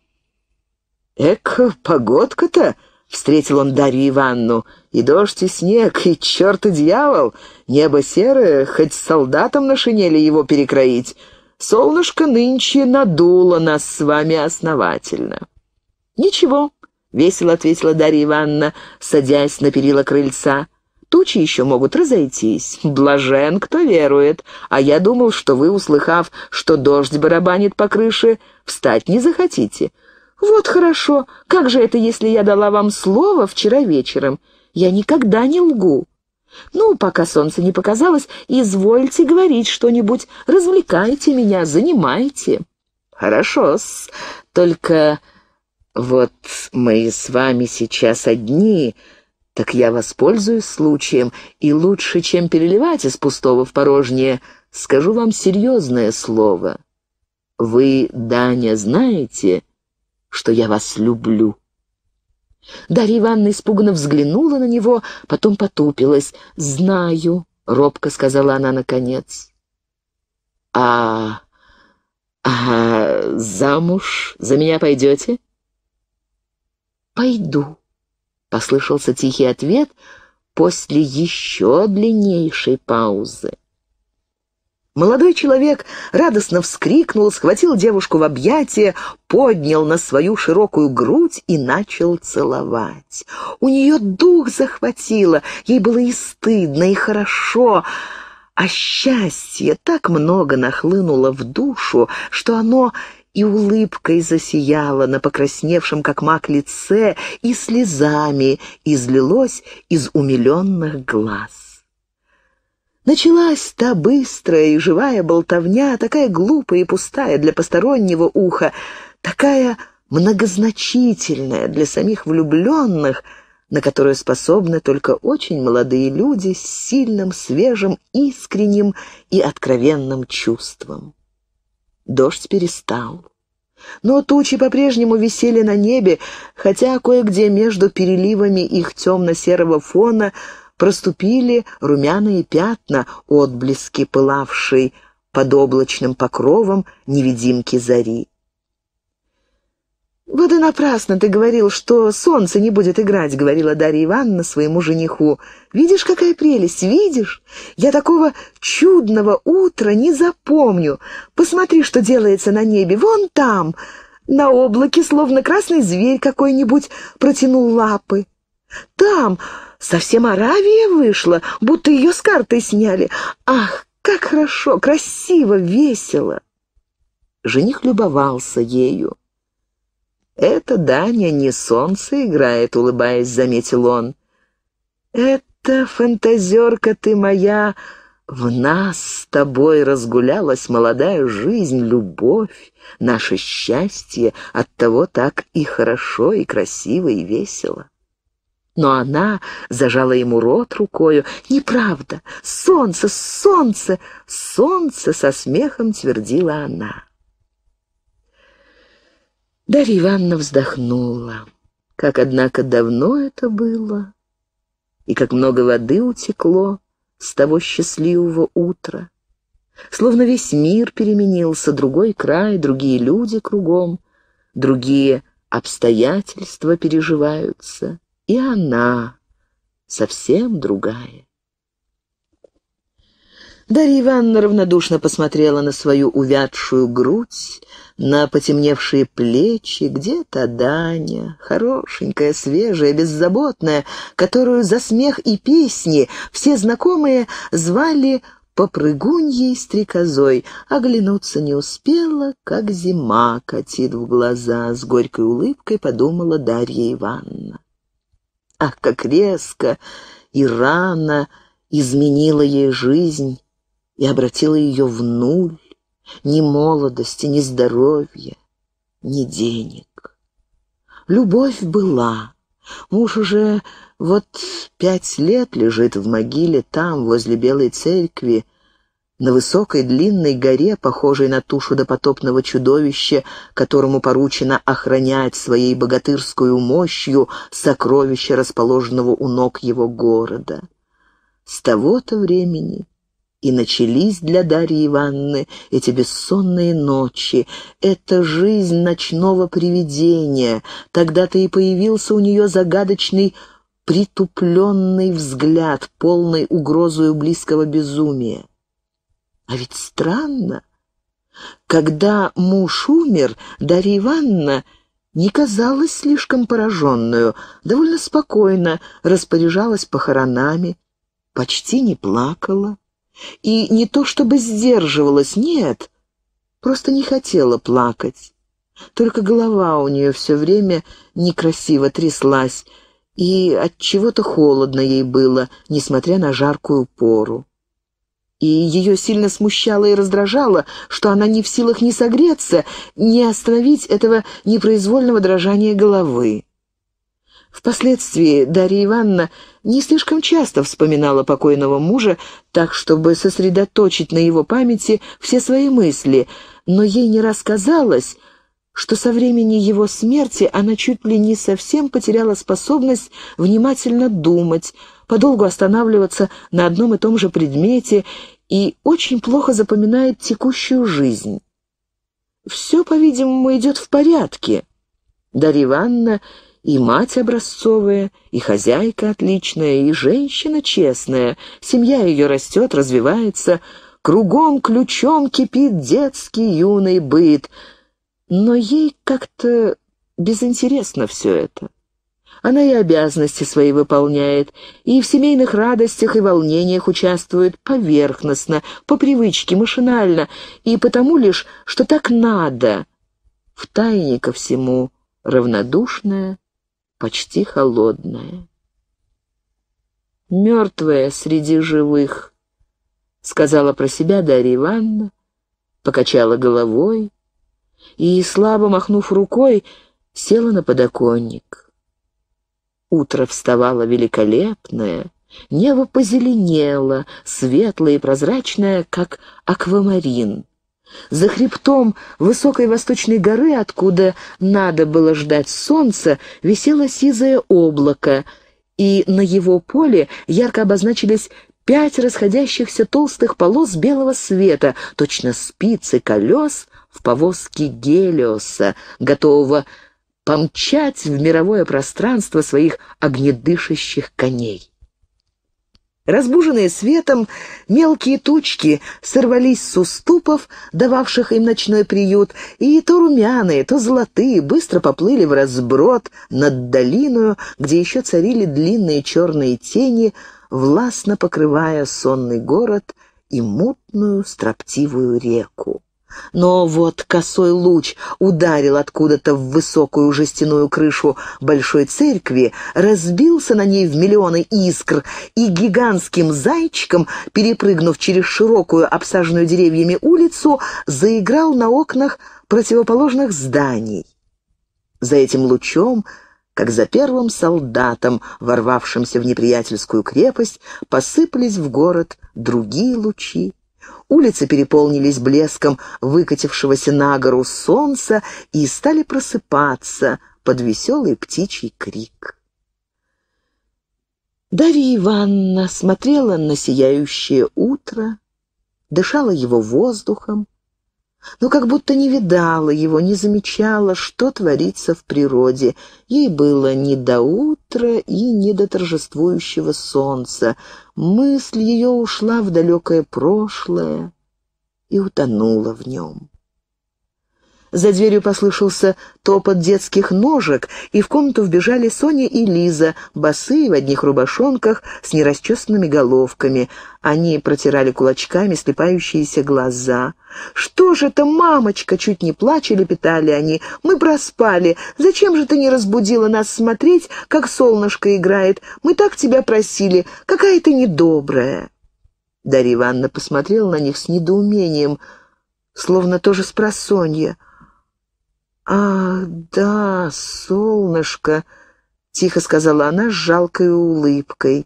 «Эк, погодка-то!» — встретил он Дарью Иванну. «И дождь, и снег, и черт и дьявол! Небо серое, хоть солдатам на шинели его перекроить. Солнышко нынче надуло нас с вами основательно». «Ничего», — весело ответила Дарья Ивановна, садясь на перила крыльца. «Тучи еще могут разойтись. Блажен, кто верует. А я думал, что вы, услыхав, что дождь барабанит по крыше, встать не захотите. «Вот хорошо. Как же это, если я дала вам слово вчера вечером? Я никогда не лгу». «Ну, пока солнце не показалось, извольте говорить что-нибудь. Развлекайте меня, занимайте». Только вот мы с вами сейчас одни, так я воспользуюсь случаем, и лучше, чем переливать из пустого в порожнее, скажу вам серьезное слово. Вы, Даня, знаете...» что я вас люблю». Дарья Ивановна испуганно взглянула на него, потом потупилась. «Знаю», — робко сказала она наконец. «А... а замуж за меня пойдете?» «Пойду», — послышался тихий ответ после еще длиннейшей паузы. Молодой человек радостно вскрикнул, схватил девушку в объятия, поднял на свою широкую грудь и начал целовать. У нее дух захватило, ей было и стыдно, и хорошо, а счастье так много нахлынуло в душу, что оно и улыбкой засияло на покрасневшем, как мак, лице, и слезами излилось из умиленных глаз. Началась та быстрая и живая болтовня, такая глупая и пустая для постороннего уха, такая многозначительная для самих влюбленных, на которую способны только очень молодые люди с сильным, свежим, искренним и откровенным чувством. Дождь перестал. Но тучи по-прежнему висели на небе, хотя кое-где между переливами их темно-серого фона – проступили румяные пятна, отблески пылавшей под облачным покровом невидимки зари. «Вот и напрасно ты говорил, что солнце не будет играть», — говорила Дарья Ивановна своему жениху. «Видишь, какая прелесть, видишь? Я такого чудного утра не запомню. Посмотри, что делается на небе, вон там!» На облаке, словно красный зверь какой-нибудь, протянул лапы. «Там, Совсем Аравия вышла, будто ее с карты сняли. Ах, как хорошо, красиво, весело!» Жених любовался ею. «Это Даня не солнце играет», — улыбаясь, заметил он. «Это, фантазерка ты моя, в нас с тобой разгулялась молодая жизнь, любовь, наше счастье, оттого так и хорошо, и красиво, и весело». Но она зажала ему рот рукою. «Неправда! Солнце! Солнце! Солнце!» — со смехом твердила она. Дарья Ивановна вздохнула. Как, однако, давно это было, и как много воды утекло с того счастливого утра. Словно весь мир переменился, другой край, другие люди кругом, другие обстоятельства переживаются и она совсем другая. Дарья Ивановна равнодушно посмотрела на свою увядшую грудь, на потемневшие плечи, где-то Даня, хорошенькая, свежая, беззаботная, которую за смех и песни все знакомые звали попрыгуньей стрекозой. Оглянуться не успела, как зима катит в глаза, с горькой улыбкой подумала Дарья Ивановна. Ах, как резко и рано изменила ей жизнь и обратила ее в нуль. Ни молодости, ни здоровья, ни денег. Любовь была. Муж уже вот пять лет лежит в могиле там, возле Белой Церкви, на высокой длинной горе, похожей на тушу допотопного чудовища, которому поручено охранять своей богатырскую мощью сокровище, расположенного у ног его города. С того-то времени и начались для Дарьи Ивановны эти бессонные ночи, эта жизнь ночного привидения. Тогда-то и появился у нее загадочный притупленный взгляд, полный угрозою близкого безумия. А ведь странно. Когда муж умер, Дарья Ивановна не казалась слишком пораженную, довольно спокойно распоряжалась похоронами, почти не плакала. И не то чтобы сдерживалась, нет, просто не хотела плакать. Только голова у нее все время некрасиво тряслась, и от чего то холодно ей было, несмотря на жаркую пору и ее сильно смущало и раздражало, что она не в силах не согреться, не остановить этого непроизвольного дрожания головы. Впоследствии Дарья Ивановна не слишком часто вспоминала покойного мужа, так, чтобы сосредоточить на его памяти все свои мысли, но ей не рассказалось, что со времени его смерти она чуть ли не совсем потеряла способность внимательно думать, подолгу останавливаться на одном и том же предмете и очень плохо запоминает текущую жизнь. Все, по-видимому, идет в порядке. Дарья Ивановна и мать образцовая, и хозяйка отличная, и женщина честная. Семья ее растет, развивается, кругом ключом кипит детский юный быт. Но ей как-то безинтересно все это. Она и обязанности свои выполняет, и в семейных радостях и волнениях участвует поверхностно, по привычке, машинально, и потому лишь, что так надо. В тайне ко всему равнодушная, почти холодная. «Мертвая среди живых», — сказала про себя Дарья Ивановна, покачала головой и, слабо махнув рукой, села на подоконник. Утро вставало великолепное, небо позеленело, светлое и прозрачное, как аквамарин. За хребтом высокой восточной горы, откуда надо было ждать солнца, висело сизое облако, и на его поле ярко обозначились пять расходящихся толстых полос белого света, точно спицы колес в повозке Гелиоса, готового помчать в мировое пространство своих огнедышащих коней. Разбуженные светом, мелкие тучки сорвались с уступов, дававших им ночной приют, и то румяные, то золотые быстро поплыли в разброд над долиною, где еще царили длинные черные тени, властно покрывая сонный город и мутную строптивую реку. Но вот косой луч ударил откуда-то в высокую жестяную крышу большой церкви, разбился на ней в миллионы искр, и гигантским зайчиком, перепрыгнув через широкую, обсаженную деревьями улицу, заиграл на окнах противоположных зданий. За этим лучом как за первым солдатом, ворвавшимся в неприятельскую крепость, посыпались в город другие лучи Улицы переполнились блеском выкатившегося на гору солнца и стали просыпаться под веселый птичий крик. Дарья Ивановна смотрела на сияющее утро, дышала его воздухом, но как будто не видала его, не замечала, что творится в природе. Ей было не до утра и не до торжествующего солнца. Мысль ее ушла в далекое прошлое и утонула в нем. За дверью послышался топот детских ножек, и в комнату вбежали Соня и Лиза, босые в одних рубашонках с нерасчесанными головками. Они протирали кулачками слепающиеся глаза. «Что же это, мамочка?» — чуть не плача питали они. «Мы проспали. Зачем же ты не разбудила нас смотреть, как солнышко играет? Мы так тебя просили. Какая ты недобрая!» Дарья Ивановна посмотрела на них с недоумением, словно тоже с просонья. «Ах, да, солнышко!» — тихо сказала она с жалкой улыбкой.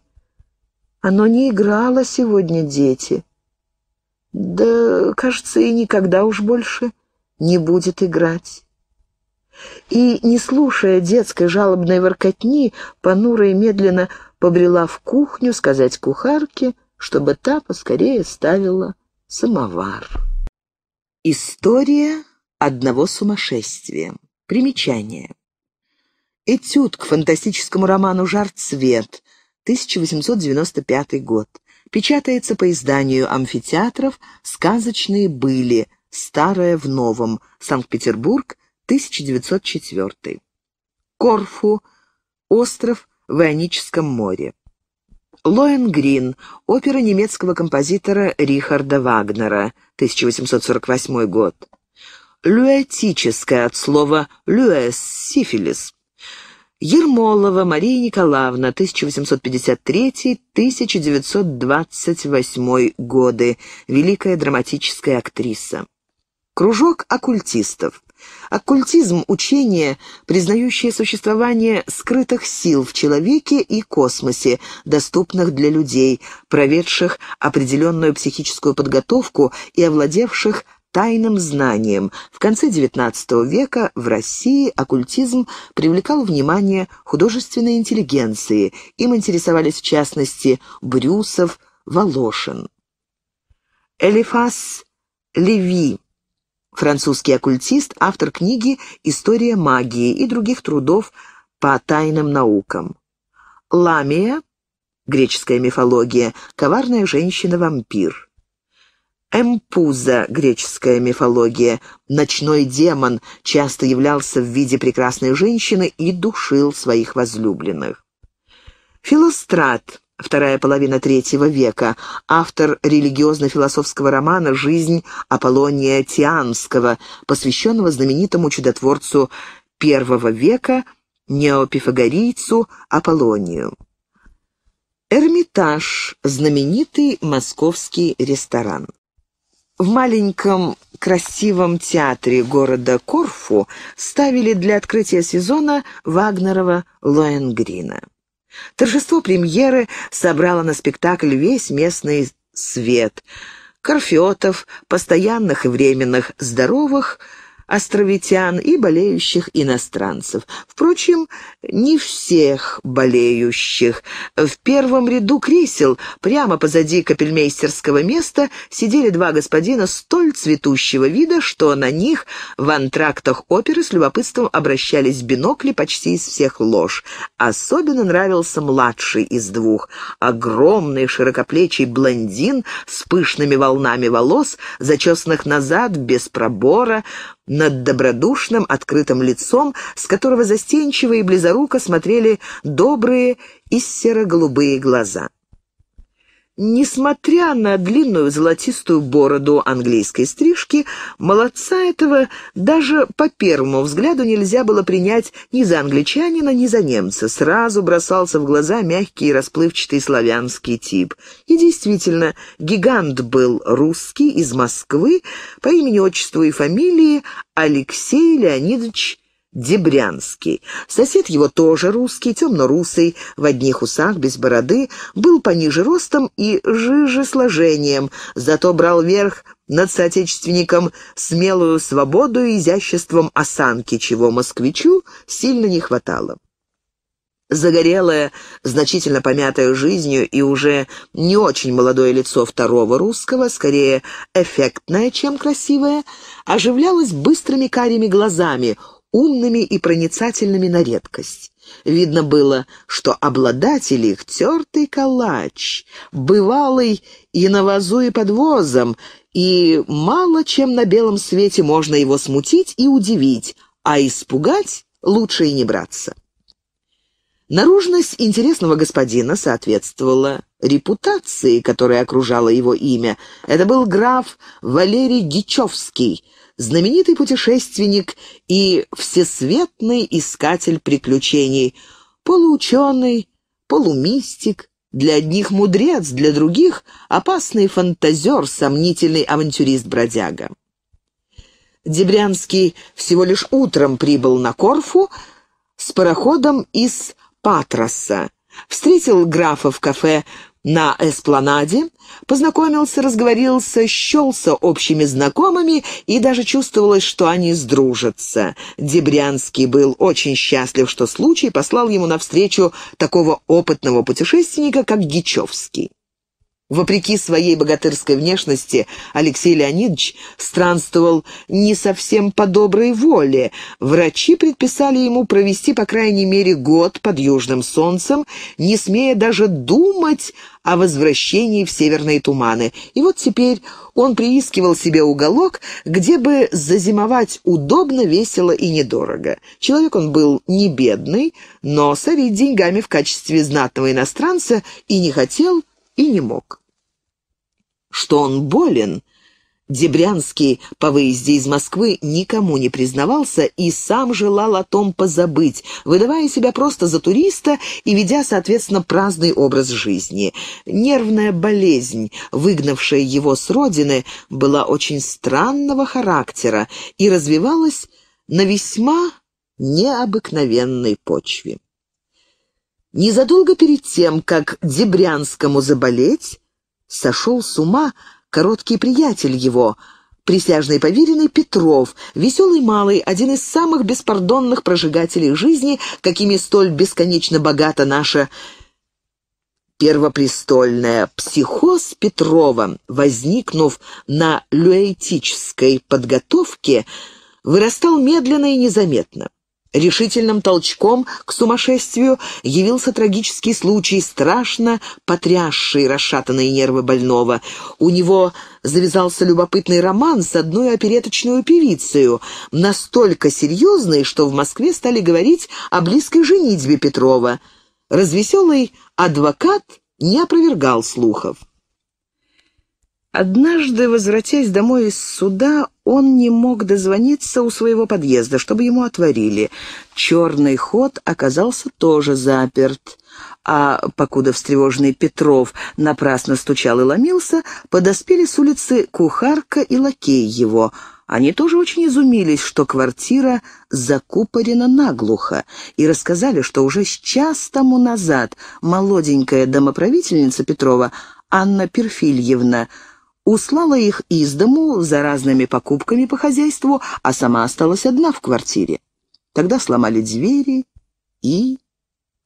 «Оно не играло сегодня, дети». «Да, кажется, и никогда уж больше не будет играть». И, не слушая детской жалобной воркотни, понура и медленно побрела в кухню сказать кухарке, чтобы та поскорее ставила самовар. История одного сумасшествия. Примечание. Этюд к фантастическому роману «Жар цвет», 1895 год. Печатается по изданию амфитеатров «Сказочные были», «Старое в новом», Санкт-Петербург, 1904. Корфу, остров в Ионическом море. Лоенгрин, опера немецкого композитора Рихарда Вагнера, 1848 год люэтическое от слова «люэс» — сифилис. Ермолова Мария Николаевна, 1853-1928 годы, великая драматическая актриса. Кружок оккультистов. Оккультизм – учение, признающее существование скрытых сил в человеке и космосе, доступных для людей, проведших определенную психическую подготовку и овладевших тайным знанием. В конце XIX века в России оккультизм привлекал внимание художественной интеллигенции. Им интересовались в частности Брюсов, Волошин. Элифас Леви французский оккультист, автор книги «История магии» и других трудов по тайным наукам. Ламия, греческая мифология, коварная женщина-вампир. Эмпуза, греческая мифология, ночной демон, часто являлся в виде прекрасной женщины и душил своих возлюбленных. Филострат, вторая половина третьего века, автор религиозно-философского романа «Жизнь Аполлония Тианского», посвященного знаменитому чудотворцу первого века неопифагорийцу Аполлонию. Эрмитаж – знаменитый московский ресторан. В маленьком красивом театре города Корфу ставили для открытия сезона Вагнерова Лоенгрина. Торжество премьеры собрало на спектакль весь местный свет. корфетов, постоянных и временных здоровых – островитян и болеющих иностранцев. Впрочем, не всех болеющих. В первом ряду кресел, прямо позади капельмейстерского места, сидели два господина столь цветущего вида, что на них в антрактах оперы с любопытством обращались бинокли почти из всех лож. Особенно нравился младший из двух. Огромный широкоплечий блондин с пышными волнами волос, зачесанных назад, без пробора, над добродушным, открытым лицом, с которого застенчиво и близоруко смотрели добрые и серо-голубые глаза. Несмотря на длинную золотистую бороду английской стрижки, молодца этого даже по первому взгляду нельзя было принять ни за англичанина, ни за немца. Сразу бросался в глаза мягкий и расплывчатый славянский тип. И действительно, гигант был русский из Москвы по имени, отчеству и фамилии Алексей Леонидович Дебрянский. Сосед его тоже русский, темно-русый, в одних усах, без бороды, был пониже ростом и жиже сложением, зато брал верх над соотечественником смелую свободу и изяществом осанки, чего москвичу сильно не хватало. Загорелое, значительно помятое жизнью и уже не очень молодое лицо второго русского, скорее эффектное, чем красивое, оживлялось быстрыми карими глазами — умными и проницательными на редкость. Видно было, что обладатель их — тертый калач, бывалый и на вазу, и под возом, и мало чем на белом свете можно его смутить и удивить, а испугать лучше и не браться. Наружность интересного господина соответствовала репутации, которая окружала его имя. Это был граф Валерий Дичевский — знаменитый путешественник и всесветный искатель приключений, полуученый, полумистик, для одних мудрец, для других опасный фантазер, сомнительный авантюрист-бродяга. Дебрянский всего лишь утром прибыл на Корфу с пароходом из Патроса Встретил графа в кафе на эспланаде, познакомился, разговорился, щелся общими знакомыми и даже чувствовалось, что они сдружатся. Дебрянский был очень счастлив, что случай послал ему навстречу такого опытного путешественника, как Гичевский. Вопреки своей богатырской внешности, Алексей Леонидович странствовал не совсем по доброй воле. Врачи предписали ему провести, по крайней мере, год под южным солнцем, не смея даже думать о возвращении в северные туманы. И вот теперь он приискивал себе уголок, где бы зазимовать удобно, весело и недорого. Человек он был не бедный, но сорить деньгами в качестве знатного иностранца и не хотел и не мог. Что он болен, Дебрянский по выезде из Москвы никому не признавался и сам желал о том позабыть, выдавая себя просто за туриста и ведя, соответственно, праздный образ жизни. Нервная болезнь, выгнавшая его с родины, была очень странного характера и развивалась на весьма необыкновенной почве. Незадолго перед тем, как Дебрянскому заболеть, сошел с ума короткий приятель его, присяжный поверенный Петров, веселый малый, один из самых беспардонных прожигателей жизни, какими столь бесконечно богата наша первопрестольная. Психоз Петрова, возникнув на люэтической подготовке, вырастал медленно и незаметно. Решительным толчком к сумасшествию явился трагический случай, страшно потрясший расшатанные нервы больного. У него завязался любопытный роман с одной опереточную певицей, настолько серьезный, что в Москве стали говорить о близкой женитьбе Петрова. Развеселый адвокат не опровергал слухов. Однажды, возвратясь домой из суда, он не мог дозвониться у своего подъезда, чтобы ему отворили. Черный ход оказался тоже заперт. А покуда встревоженный Петров напрасно стучал и ломился, подоспели с улицы кухарка и лакей его. Они тоже очень изумились, что квартира закупорена наглухо, и рассказали, что уже с час тому назад молоденькая домоправительница Петрова Анна Перфильевна – услала их из дому за разными покупками по хозяйству, а сама осталась одна в квартире. Тогда сломали двери и...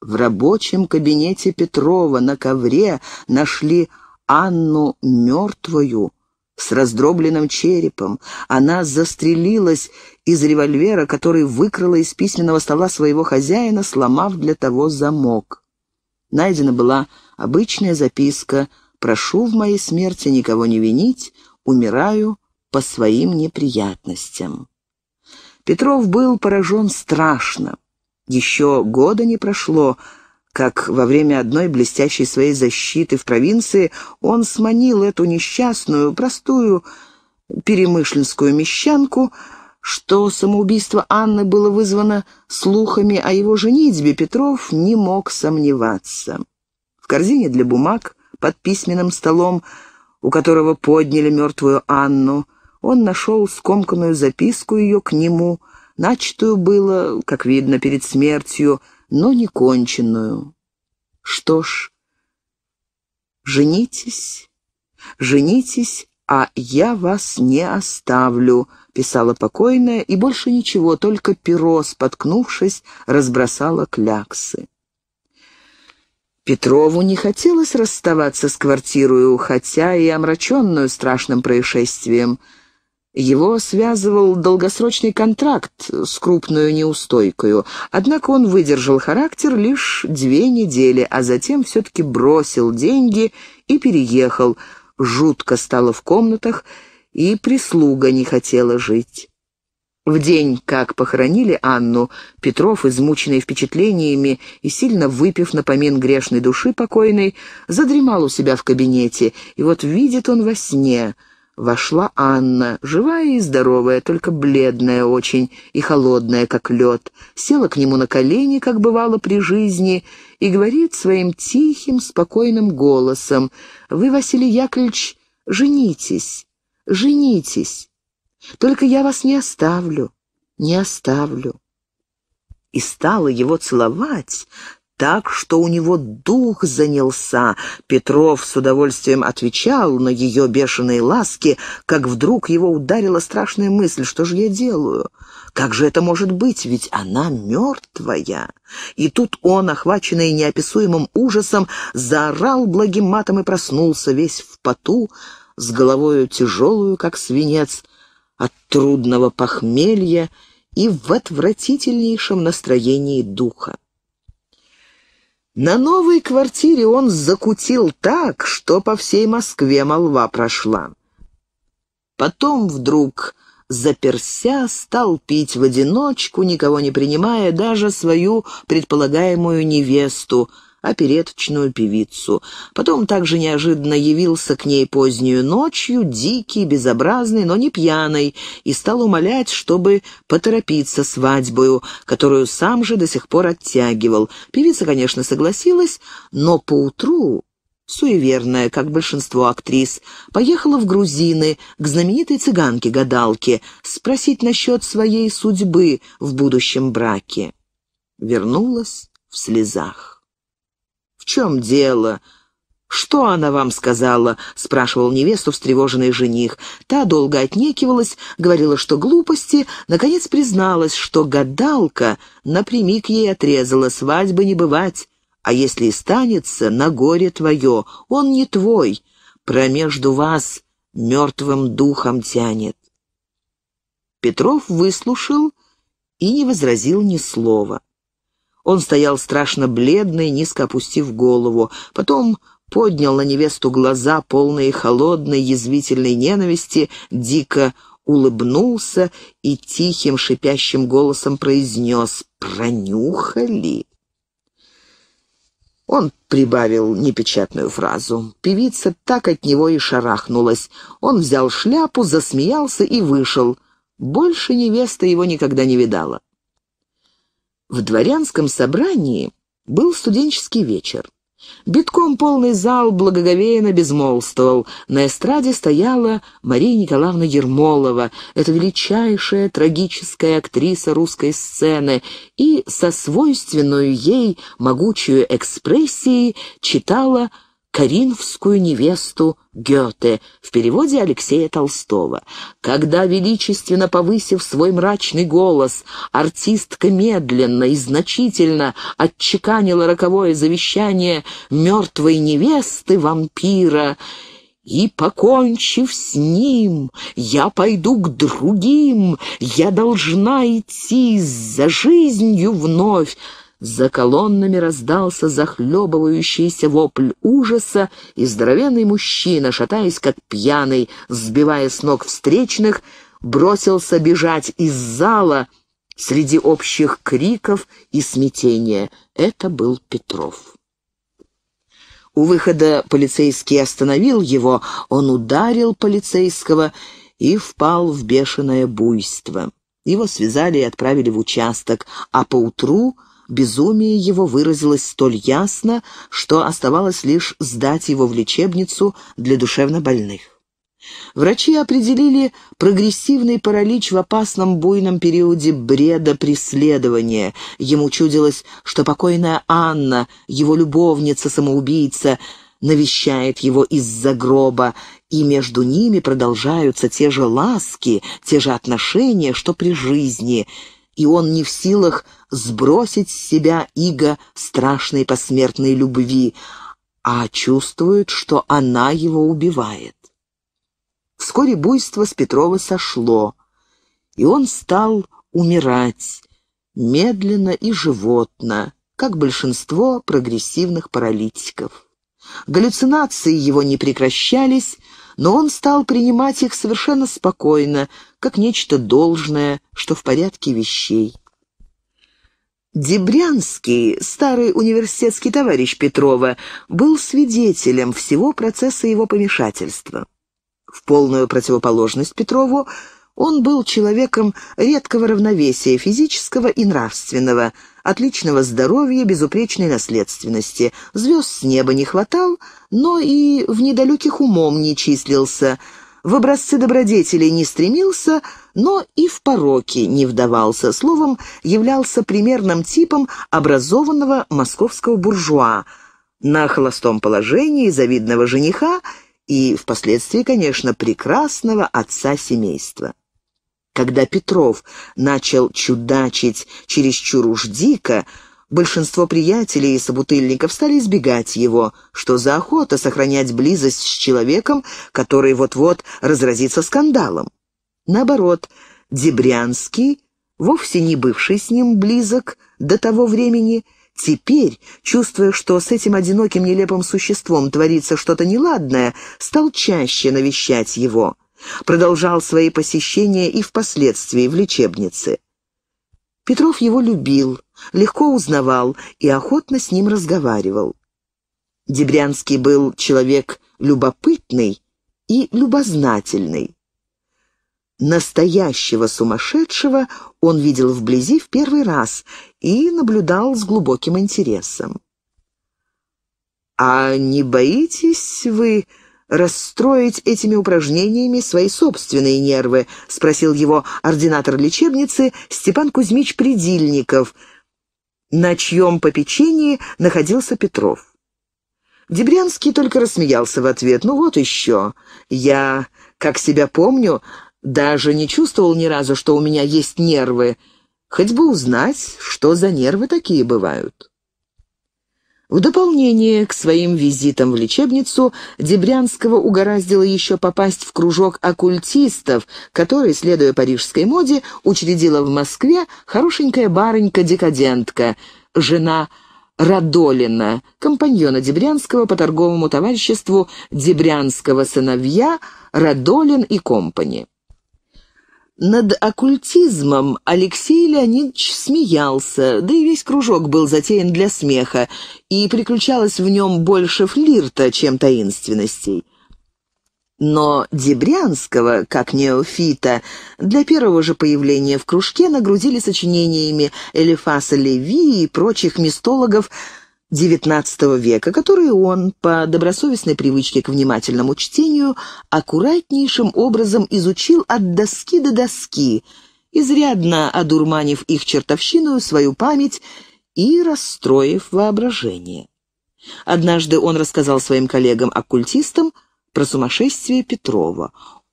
В рабочем кабинете Петрова на ковре нашли Анну мертвую, с раздробленным черепом. Она застрелилась из револьвера, который выкрала из письменного стола своего хозяина, сломав для того замок. Найдена была обычная записка Прошу в моей смерти никого не винить, умираю по своим неприятностям». Петров был поражен страшно. Еще года не прошло, как во время одной блестящей своей защиты в провинции он сманил эту несчастную, простую, перемышленскую мещанку, что самоубийство Анны было вызвано слухами о его женитьбе, Петров не мог сомневаться. В корзине для бумаг под письменным столом, у которого подняли мертвую Анну, он нашел скомканную записку ее к нему, начатую было, как видно, перед смертью, но не конченную. Что ж, женитесь, женитесь, а я вас не оставлю, писала покойная, и больше ничего, только перо, споткнувшись, разбросала кляксы. Петрову не хотелось расставаться с квартирой, хотя и омраченную страшным происшествием. Его связывал долгосрочный контракт с крупную неустойкою, однако он выдержал характер лишь две недели, а затем все-таки бросил деньги и переехал. Жутко стало в комнатах, и прислуга не хотела жить. В день, как похоронили Анну, Петров, измученный впечатлениями и сильно выпив напомин грешной души покойной, задремал у себя в кабинете, и вот видит он во сне. Вошла Анна, живая и здоровая, только бледная очень и холодная, как лед, села к нему на колени, как бывало при жизни, и говорит своим тихим, спокойным голосом, «Вы, Василий Яковлевич, женитесь, женитесь». Только я вас не оставлю, не оставлю». И стала его целовать, так, что у него дух занялся. Петров с удовольствием отвечал на ее бешеные ласки, как вдруг его ударила страшная мысль, что же я делаю? Как же это может быть, ведь она мертвая? И тут он, охваченный неописуемым ужасом, заорал благим матом и проснулся, весь в поту, с головою тяжелую, как свинец, от трудного похмелья и в отвратительнейшем настроении духа. На новой квартире он закутил так, что по всей Москве молва прошла. Потом вдруг заперся, стал пить в одиночку, никого не принимая, даже свою предполагаемую невесту — опереточную певицу. Потом также неожиданно явился к ней позднюю ночью, дикий, безобразный, но не пьяный, и стал умолять, чтобы поторопиться свадьбою, которую сам же до сих пор оттягивал. Певица, конечно, согласилась, но поутру суеверная, как большинство актрис, поехала в Грузины к знаменитой цыганке-гадалке спросить насчет своей судьбы в будущем браке. Вернулась в слезах. «В чем дело?» «Что она вам сказала?» — спрашивал невесту встревоженный жених. Та долго отнекивалась, говорила, что глупости, наконец призналась, что гадалка напрямик ей отрезала, свадьбы не бывать. «А если и станется, на горе твое, он не твой, промежду вас мертвым духом тянет». Петров выслушал и не возразил ни слова. Он стоял страшно бледный, низко опустив голову. Потом поднял на невесту глаза, полные холодной, язвительной ненависти, дико улыбнулся и тихим, шипящим голосом произнес «Пронюхали?». Он прибавил непечатную фразу. Певица так от него и шарахнулась. Он взял шляпу, засмеялся и вышел. Больше невеста его никогда не видала. В дворянском собрании был студенческий вечер. Битком полный зал благоговейно безмолвствовал. На эстраде стояла Мария Николаевна Ермолова, эта величайшая трагическая актриса русской сцены, и со свойственной ей могучую экспрессией читала «Связь» «Коринфскую невесту Гёте» в переводе Алексея Толстого. Когда, величественно повысив свой мрачный голос, артистка медленно и значительно отчеканила роковое завещание мертвой невесты вампира и, покончив с ним, я пойду к другим, я должна идти за жизнью вновь. За колоннами раздался захлебывающийся вопль ужаса, и здоровенный мужчина, шатаясь как пьяный, сбивая с ног встречных, бросился бежать из зала среди общих криков и смятения. Это был Петров. У выхода полицейский остановил его, он ударил полицейского и впал в бешеное буйство. Его связали и отправили в участок, а поутру — Безумие его выразилось столь ясно, что оставалось лишь сдать его в лечебницу для душевнобольных. Врачи определили прогрессивный паралич в опасном буйном периоде бреда преследования. Ему чудилось, что покойная Анна, его любовница-самоубийца, навещает его из-за гроба, и между ними продолжаются те же ласки, те же отношения, что при жизни, и он не в силах сбросить с себя иго страшной посмертной любви, а чувствует, что она его убивает. Вскоре буйство с Петрова сошло, и он стал умирать, медленно и животно, как большинство прогрессивных паралитиков. Галлюцинации его не прекращались, но он стал принимать их совершенно спокойно, как нечто должное, что в порядке вещей. Дебрянский, старый университетский товарищ Петрова, был свидетелем всего процесса его помешательства. В полную противоположность Петрову он был человеком редкого равновесия физического и нравственного, отличного здоровья, безупречной наследственности. Звезд с неба не хватал, но и в недалеких умом не числился – в образцы добродетели не стремился, но и в пороки не вдавался, словом, являлся примерным типом образованного московского буржуа, на холостом положении завидного жениха и, впоследствии, конечно, прекрасного отца семейства. Когда Петров начал чудачить чересчур уж дико, Большинство приятелей и собутыльников стали избегать его. Что за охота сохранять близость с человеком, который вот-вот разразится скандалом? Наоборот, Дебрянский, вовсе не бывший с ним близок до того времени, Теперь, чувствуя, что с этим одиноким нелепым существом творится что-то неладное, стал чаще навещать его. Продолжал свои посещения и впоследствии в лечебнице. Петров его любил, легко узнавал и охотно с ним разговаривал. Дебрянский был человек любопытный и любознательный. Настоящего сумасшедшего он видел вблизи в первый раз и наблюдал с глубоким интересом. «А не боитесь вы расстроить этими упражнениями свои собственные нервы?» — спросил его ординатор лечебницы Степан Кузьмич Придильников — на чьем попечении находился Петров. Дебрянский только рассмеялся в ответ. «Ну вот еще. Я, как себя помню, даже не чувствовал ни разу, что у меня есть нервы. Хоть бы узнать, что за нервы такие бывают». В дополнение к своим визитам в лечебницу Дебрянского угораздило еще попасть в кружок оккультистов, который, следуя парижской моде, учредила в Москве хорошенькая барынька-декадентка, жена Радолина, компаньона Дебрянского по торговому товариществу Дебрянского сыновья Радолин и компани. Над оккультизмом Алексей Леонидович смеялся, да и весь кружок был затеян для смеха, и приключалось в нем больше флирта, чем таинственностей. Но Дебрянского, как неофита, для первого же появления в кружке нагрузили сочинениями Элифаса Леви и прочих мистологов XIX века, которые он, по добросовестной привычке к внимательному чтению, аккуратнейшим образом изучил от доски до доски, изрядно одурманив их чертовщину, свою память и расстроив воображение. Однажды он рассказал своим коллегам-оккультистам про сумасшествие Петрова.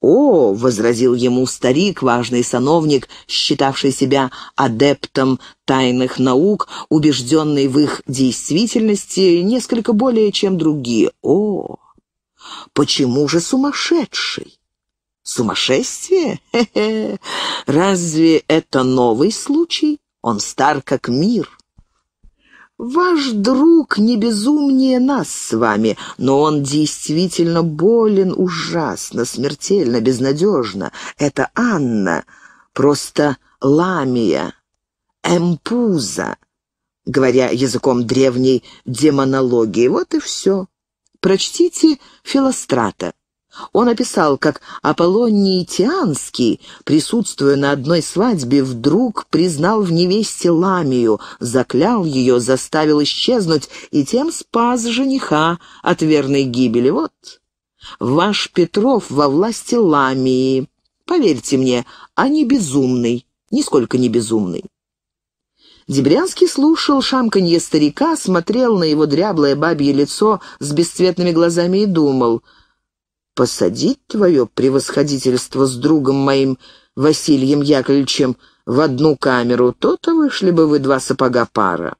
«О!» — возразил ему старик, важный сановник, считавший себя адептом тайных наук, убежденный в их действительности несколько более, чем другие. «О! Почему же сумасшедший?» «Сумасшествие? Хе -хе. Разве это новый случай? Он стар, как мир». Ваш друг не безумнее нас с вами, но он действительно болен ужасно, смертельно, безнадежно. Это Анна, просто ламия, эмпуза, говоря языком древней демонологии. Вот и все. Прочтите Филострата. Он описал, как Аполлоний Тианский, присутствуя на одной свадьбе, вдруг признал в невесте Ламию, заклял ее, заставил исчезнуть и тем спас жениха от верной гибели. Вот ваш Петров во власти Ламии. Поверьте мне, а не безумный, нисколько не безумный. Дебрянский слушал шамканье старика, смотрел на его дряблое бабье лицо с бесцветными глазами и думал — посадить твое превосходительство с другом моим Василием Яковлевичем в одну камеру, то-то вышли бы вы два сапога пара».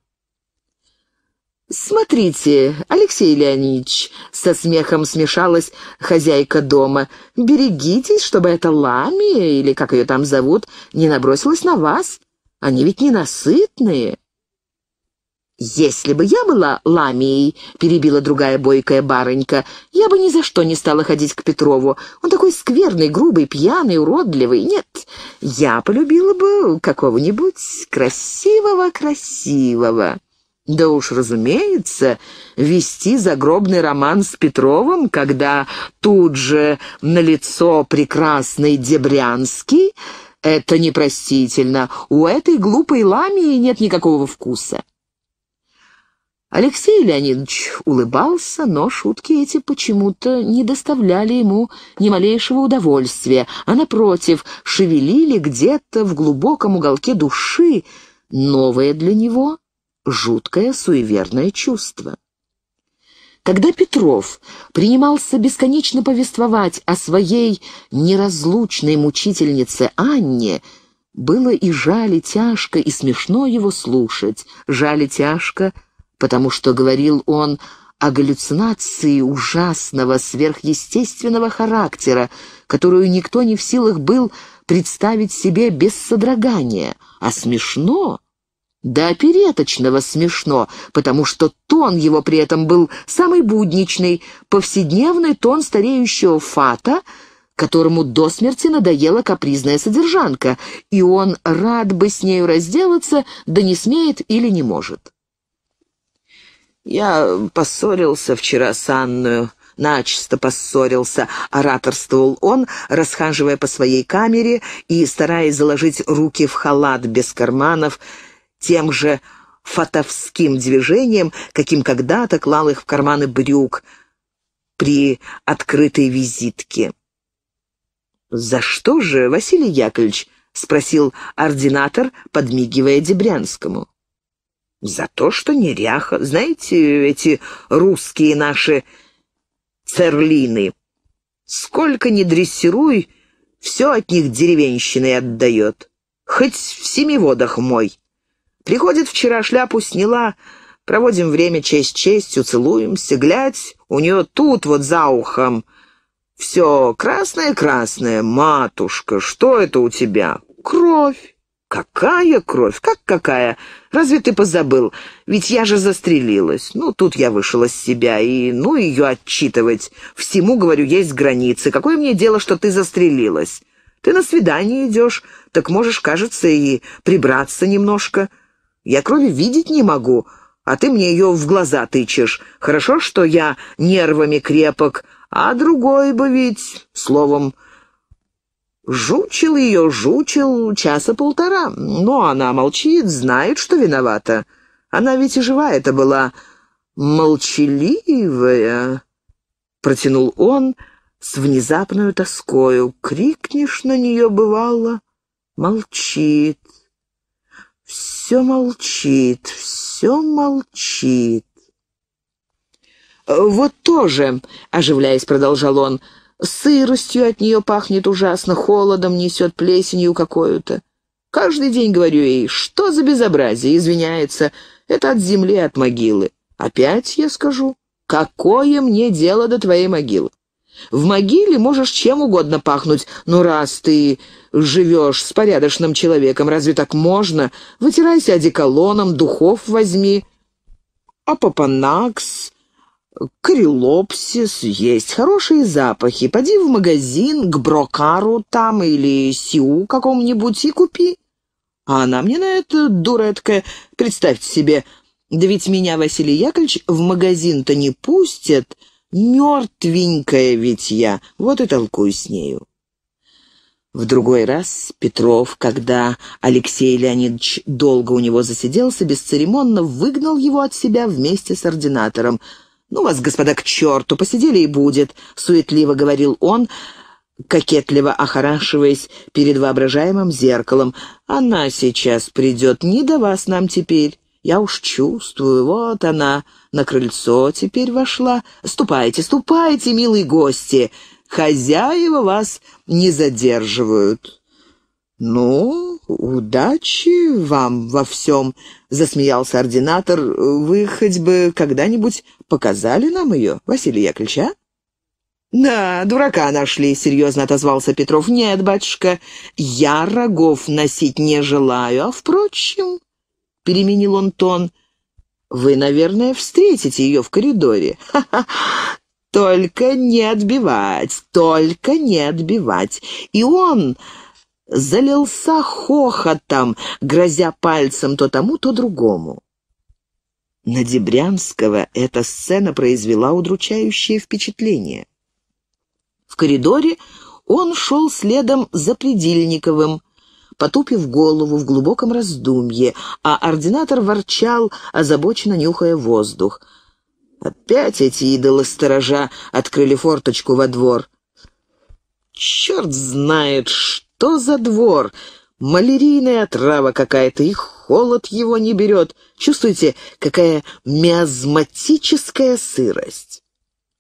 «Смотрите, Алексей Леонидович!» — со смехом смешалась хозяйка дома. «Берегитесь, чтобы эта ламия, или как ее там зовут, не набросилась на вас. Они ведь ненасытные!» «Если бы я была ламией», — перебила другая бойкая барынька, «я бы ни за что не стала ходить к Петрову. Он такой скверный, грубый, пьяный, уродливый. Нет, я полюбила бы какого-нибудь красивого-красивого». Да уж, разумеется, вести загробный роман с Петровым, когда тут же на лицо прекрасный Дебрянский, это непростительно. У этой глупой ламии нет никакого вкуса. Алексей Леонидович улыбался, но шутки эти почему-то не доставляли ему ни малейшего удовольствия, а, напротив, шевелили где-то в глубоком уголке души новое для него жуткое суеверное чувство. Когда Петров принимался бесконечно повествовать о своей неразлучной мучительнице Анне, было и жаль, и тяжко, и смешно его слушать, жаль и тяжко — потому что говорил он о галлюцинации ужасного, сверхъестественного характера, которую никто не в силах был представить себе без содрогания. А смешно? Да опереточного смешно, потому что тон его при этом был самый будничный, повседневный тон стареющего фата — которому до смерти надоела капризная содержанка, и он рад бы с нею разделаться, да не смеет или не может. «Я поссорился вчера с Анною». Начисто поссорился, ораторствовал он, расхаживая по своей камере и стараясь заложить руки в халат без карманов тем же фатовским движением, каким когда-то клал их в карманы брюк при открытой визитке. «За что же, Василий Яковлевич?» — спросил ординатор, подмигивая Дебрянскому. За то, что неряха. Знаете, эти русские наши церлины. Сколько ни дрессируй, все от них деревенщины отдает. Хоть в семи водах мой. Приходит вчера, шляпу сняла, проводим время честь честью, целуемся, глядь, у нее тут вот за ухом. Все красное-красное, матушка, что это у тебя? Кровь. «Какая кровь? Как какая? Разве ты позабыл? Ведь я же застрелилась. Ну, тут я вышел из себя, и ну ее отчитывать. Всему, говорю, есть границы. Какое мне дело, что ты застрелилась? Ты на свидание идешь, так можешь, кажется, и прибраться немножко. Я крови видеть не могу, а ты мне ее в глаза тычешь. Хорошо, что я нервами крепок, а другой бы ведь, словом, Жучил ее, жучил часа полтора, но она молчит, знает, что виновата. Она ведь и живая-то была, молчаливая, — протянул он с внезапной тоскою. Крикнешь на нее, бывало, молчит. Все молчит, все молчит. «Вот тоже», — оживляясь, продолжал он, — Сыростью от нее пахнет ужасно, холодом несет плесенью какую-то. Каждый день говорю ей, что за безобразие, извиняется, это от земли, от могилы. Опять я скажу, какое мне дело до твоей могилы? В могиле можешь чем угодно пахнуть, но раз ты живешь с порядочным человеком, разве так можно? Вытирайся одеколоном, духов возьми. А папанакс Крилопсис есть хорошие запахи. Поди в магазин к Брокару там или Сиу какому-нибудь и купи. А она мне на это, дуретка, представьте себе, да ведь меня, Василий Яковлевич, в магазин-то не пустят, мертвенькая ведь я, вот и толкую с нею. В другой раз Петров, когда Алексей Леонидович долго у него засиделся, бесцеремонно выгнал его от себя вместе с ординатором — «Ну вас, господа, к черту, посидели и будет», — суетливо говорил он, кокетливо охорашиваясь перед воображаемым зеркалом. «Она сейчас придет, не до вас нам теперь. Я уж чувствую, вот она на крыльцо теперь вошла. Ступайте, ступайте, милые гости, хозяева вас не задерживают». «Ну, удачи вам во всем», — засмеялся ординатор. «Вы хоть бы когда-нибудь показали нам ее, Василий Яковлевич, а?» «Да, дурака нашли», — серьезно отозвался Петров. «Нет, батюшка, я рогов носить не желаю, а, впрочем...» — переменил он тон. «Вы, наверное, встретите ее в коридоре. Ха-ха! Только не отбивать, только не отбивать. И он...» залился хохотом, грозя пальцем то тому, то другому. На Дебрянского эта сцена произвела удручающее впечатление. В коридоре он шел следом за Предельниковым, потупив голову в глубоком раздумье, а ординатор ворчал, озабоченно нюхая воздух. «Опять эти идолы-сторожа открыли форточку во двор. Черт знает, что!» что за двор? Малярийная трава какая-то, и холод его не берет. Чувствуете, какая миазматическая сырость?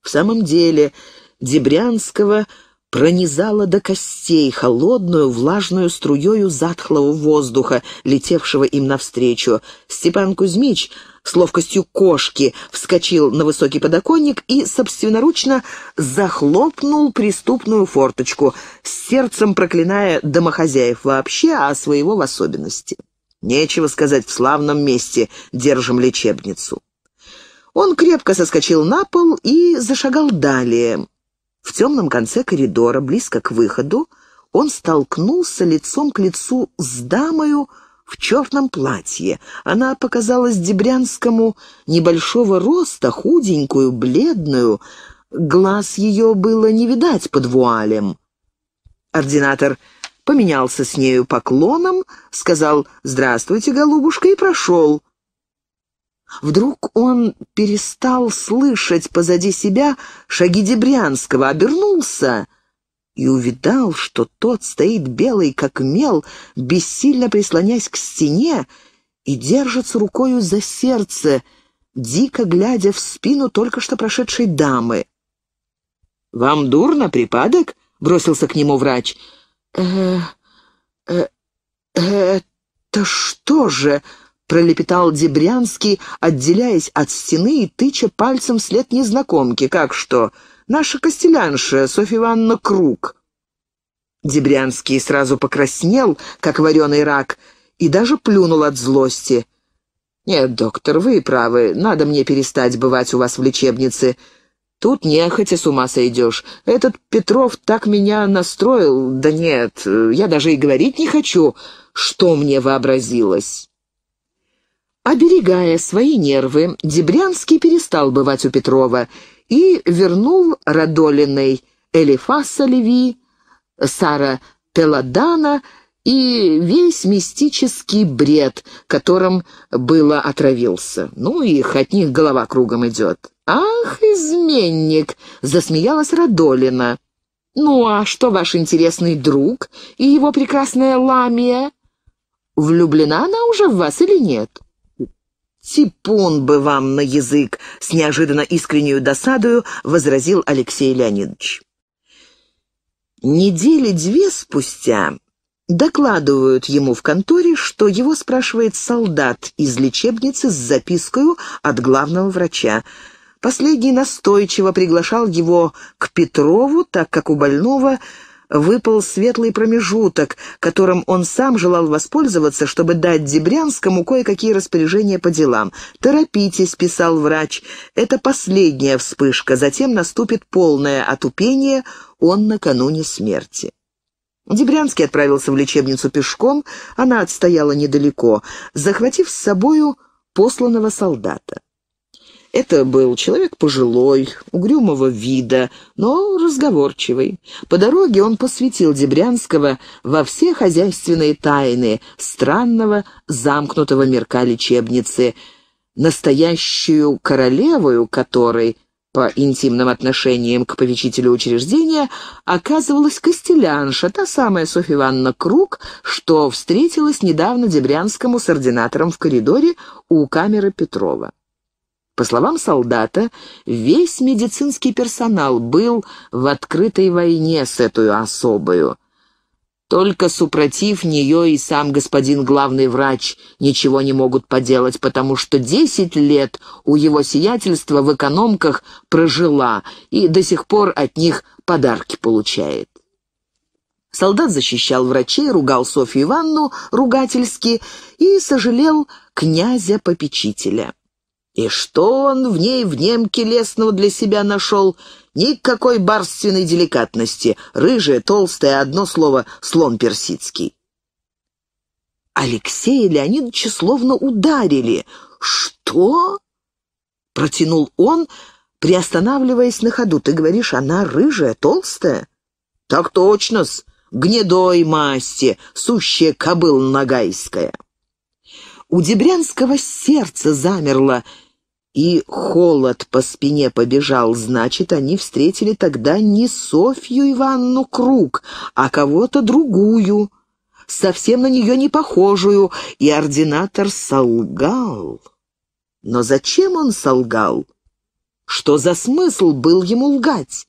В самом деле, Дебрянского пронизала до костей холодную, влажную струёю затхлого воздуха, летевшего им навстречу. Степан Кузьмич с ловкостью кошки вскочил на высокий подоконник и собственноручно захлопнул преступную форточку, с сердцем проклиная домохозяев вообще, а своего в особенности. Нечего сказать, в славном месте держим лечебницу. Он крепко соскочил на пол и зашагал далее. В темном конце коридора, близко к выходу, он столкнулся лицом к лицу с дамою, в черном платье. Она показалась Дебрянскому небольшого роста, худенькую, бледную. Глаз ее было не видать под вуалем. Ординатор поменялся с нею поклоном, сказал «Здравствуйте, голубушка» и прошел. Вдруг он перестал слышать позади себя шаги Дебрянского, обернулся — и увидал, что тот стоит белый, как мел, бессильно прислонясь к стене и держится рукою за сердце, дико глядя в спину только что прошедшей дамы. «Вам дурно, припадок?» — бросился к нему врач. «Э... э... это что же?» — пролепетал Дебрянский, отделяясь от стены и тыча пальцем вслед незнакомки. «Как что?» наша костелянша Софья Ивановна Круг». Дебрянский сразу покраснел, как вареный рак, и даже плюнул от злости. «Нет, доктор, вы правы, надо мне перестать бывать у вас в лечебнице. Тут нехотя с ума сойдешь. Этот Петров так меня настроил, да нет, я даже и говорить не хочу, что мне вообразилось». Оберегая свои нервы, Дебрянский перестал бывать у Петрова — и вернул Радолиной Элифаса Леви, Сара Теладана и весь мистический бред, которым было отравился. Ну, их от них голова кругом идет. «Ах, изменник!» — засмеялась Радолина. «Ну а что ваш интересный друг и его прекрасная Ламия? Влюблена она уже в вас или нет?» «Типун бы вам на язык!» — с неожиданно искреннюю досадою возразил Алексей Леонидович. Недели две спустя докладывают ему в конторе, что его спрашивает солдат из лечебницы с запиской от главного врача. Последний настойчиво приглашал его к Петрову, так как у больного выпал светлый промежуток, которым он сам желал воспользоваться, чтобы дать Дебрянскому кое-какие распоряжения по делам. «Торопитесь», — писал врач, — «это последняя вспышка, затем наступит полное отупение, он накануне смерти». Дебрянский отправился в лечебницу пешком, она отстояла недалеко, захватив с собою посланного солдата. Это был человек пожилой, угрюмого вида, но разговорчивый. По дороге он посвятил Дебрянского во все хозяйственные тайны странного замкнутого мирка лечебницы, настоящую королевою которой, по интимным отношениям к повечителю учреждения, оказывалась Костелянша, та самая Софья Ивановна Круг, что встретилась недавно Дебрянскому с ординатором в коридоре у камеры Петрова. По словам солдата, весь медицинский персонал был в открытой войне с этой особою. Только супротив нее и сам господин главный врач ничего не могут поделать, потому что десять лет у его сиятельства в экономках прожила и до сих пор от них подарки получает. Солдат защищал врачей, ругал Софью Ивановну ругательски и сожалел князя-попечителя. И что он в ней в немке лесного для себя нашел? Никакой барственной деликатности. Рыжая, толстая, одно слово — слон персидский. Алексея Леонидовича словно ударили. «Что?» — протянул он, приостанавливаясь на ходу. «Ты говоришь, она рыжая, толстая?» «Так точно-с, гнедой масти, сущая кобыл нагайская». У Дебрянского сердце замерло, — и холод по спине побежал, значит, они встретили тогда не Софью Ивановну Круг, а кого-то другую, совсем на нее не похожую, и ординатор солгал. Но зачем он солгал? Что за смысл был ему лгать?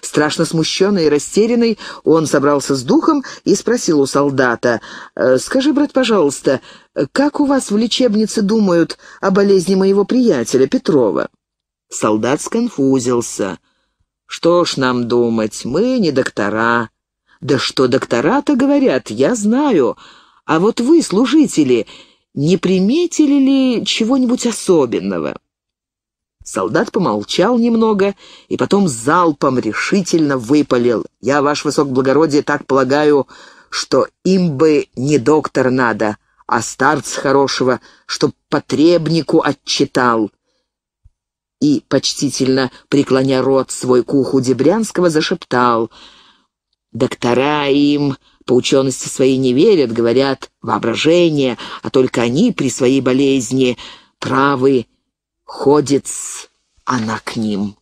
Страшно смущенный и растерянный, он собрался с духом и спросил у солдата, «Э, «Скажи, брат, пожалуйста, как у вас в лечебнице думают о болезни моего приятеля Петрова?» Солдат сконфузился. «Что ж нам думать, мы не доктора». «Да что доктора-то говорят, я знаю. А вот вы, служители, не приметили ли чего-нибудь особенного?» Солдат помолчал немного и потом залпом решительно выпалил. «Я, ваш высокоблагородие, так полагаю, что им бы не доктор надо, а старц хорошего, чтоб потребнику отчитал». И, почтительно преклоня рот свой к уху Дебрянского, зашептал. «Доктора им по учености своей не верят, говорят, воображение, а только они при своей болезни правы Ходит она к ним.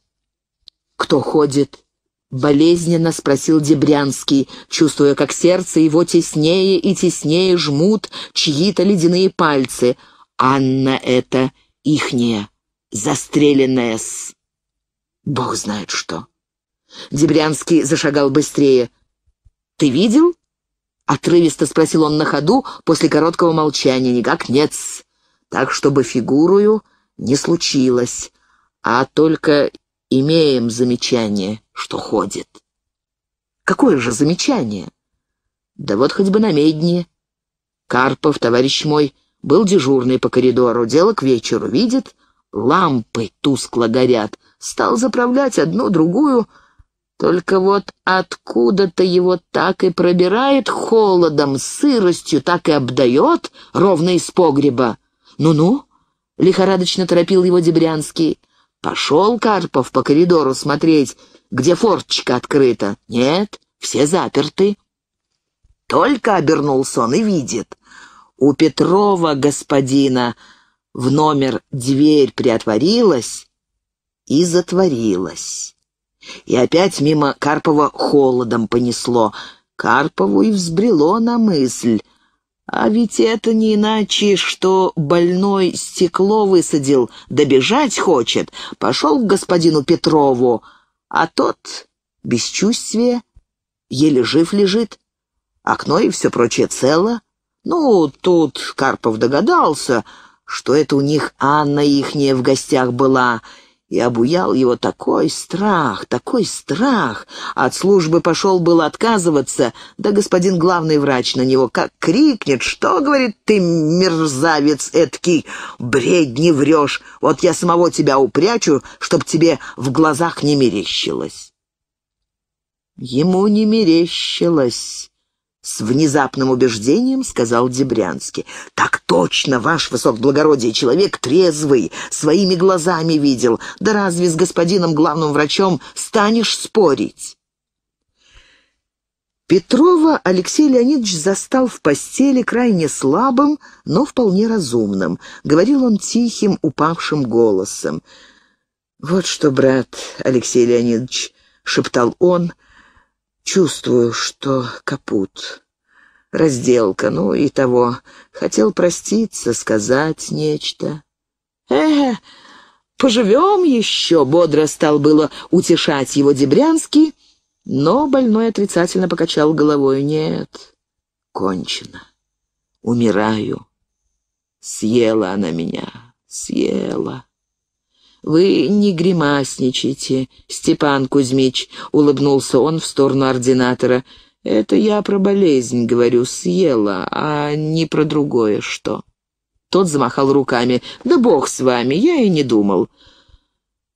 «Кто ходит?» — болезненно спросил Дебрянский, чувствуя, как сердце его теснее и теснее жмут чьи-то ледяные пальцы. «Анна это ихняя, застреленная-с». «Бог знает что». Дебрянский зашагал быстрее. «Ты видел?» — отрывисто спросил он на ходу после короткого молчания. «Никак нет-с. Так, чтобы фигурую...» не случилось, а только имеем замечание, что ходит. Какое же замечание? Да вот хоть бы на медне. Карпов, товарищ мой, был дежурный по коридору, дело к вечеру, видит, лампы тускло горят. Стал заправлять одну, другую, только вот откуда-то его так и пробирает холодом, сыростью так и обдает, ровно из погреба. Ну-ну, — лихорадочно торопил его Дебрянский. «Пошел Карпов по коридору смотреть, где форточка открыта. Нет, все заперты». Только обернулся он и видит. У Петрова господина в номер дверь приотворилась и затворилась. И опять мимо Карпова холодом понесло. Карпову и взбрело на мысль — а ведь это не иначе, что больной стекло высадил, добежать хочет. Пошел к господину Петрову, а тот без чувствия, еле жив лежит. Окно и все прочее цело. Ну, тут Карпов догадался, что это у них Анна ихняя в гостях была — и обуял его такой страх, такой страх. От службы пошел было отказываться, да господин главный врач на него как крикнет, что, говорит, ты, мерзавец эткий, не врешь, вот я самого тебя упрячу, чтоб тебе в глазах не мерещилось. Ему не мерещилось. С внезапным убеждением сказал Дебрянский. «Так точно, ваш высокоблагородие, человек трезвый, своими глазами видел. Да разве с господином главным врачом станешь спорить?» Петрова Алексей Леонидович застал в постели крайне слабым, но вполне разумным. Говорил он тихим, упавшим голосом. «Вот что, брат Алексей Леонидович», — шептал он, — Чувствую, что капут. Разделка, ну и того. Хотел проститься, сказать нечто. э поживем еще!» — бодро стал было утешать его Дебрянский, но больной отрицательно покачал головой. «Нет, кончено. Умираю. Съела она меня. Съела». «Вы не гримасничайте, Степан Кузьмич», — улыбнулся он в сторону ординатора. «Это я про болезнь, говорю, съела, а не про другое что». Тот замахал руками. «Да бог с вами, я и не думал».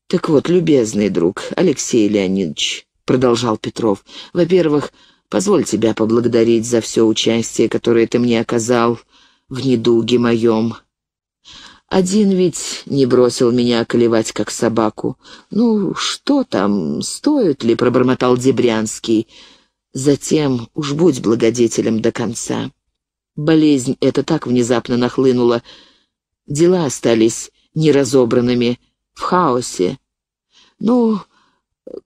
«Так вот, любезный друг, Алексей Леонидович», — продолжал Петров, — «во-первых, позволь тебя поблагодарить за все участие, которое ты мне оказал в недуге моем. Один ведь не бросил меня колевать, как собаку. «Ну, что там, стоит ли?» — пробормотал Дебрянский. «Затем уж будь благодетелем до конца». Болезнь эта так внезапно нахлынула. Дела остались неразобранными, в хаосе. «Ну,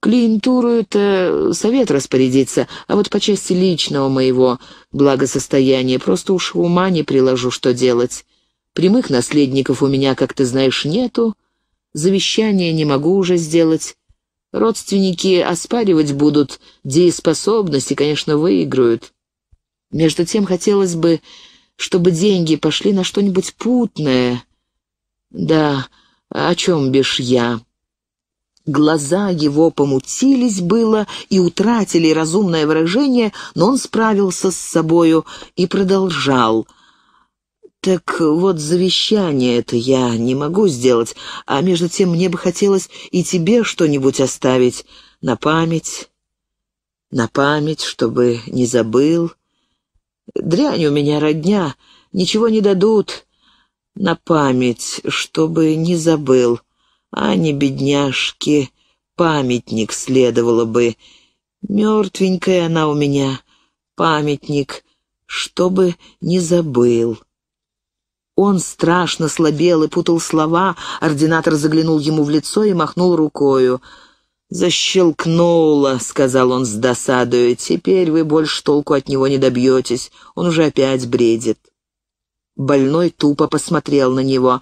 клиентуру это совет распорядиться, а вот по части личного моего благосостояния просто уж ума не приложу, что делать». Прямых наследников у меня, как ты знаешь, нету. Завещание не могу уже сделать. Родственники оспаривать будут дееспособность конечно, выиграют. Между тем, хотелось бы, чтобы деньги пошли на что-нибудь путное. Да, о чем бишь я? Глаза его помутились было и утратили разумное выражение, но он справился с собою и продолжал — «Так вот завещание это я не могу сделать, а между тем мне бы хотелось и тебе что-нибудь оставить на память, на память, чтобы не забыл. Дрянь у меня родня, ничего не дадут, на память, чтобы не забыл, а не бедняжки, памятник следовало бы. Мертвенькая она у меня, памятник, чтобы не забыл». Он страшно слабел и путал слова. Ординатор заглянул ему в лицо и махнул рукою. «Защелкнуло», — сказал он с досадой. «Теперь вы больше толку от него не добьетесь. Он уже опять бредит». Больной тупо посмотрел на него.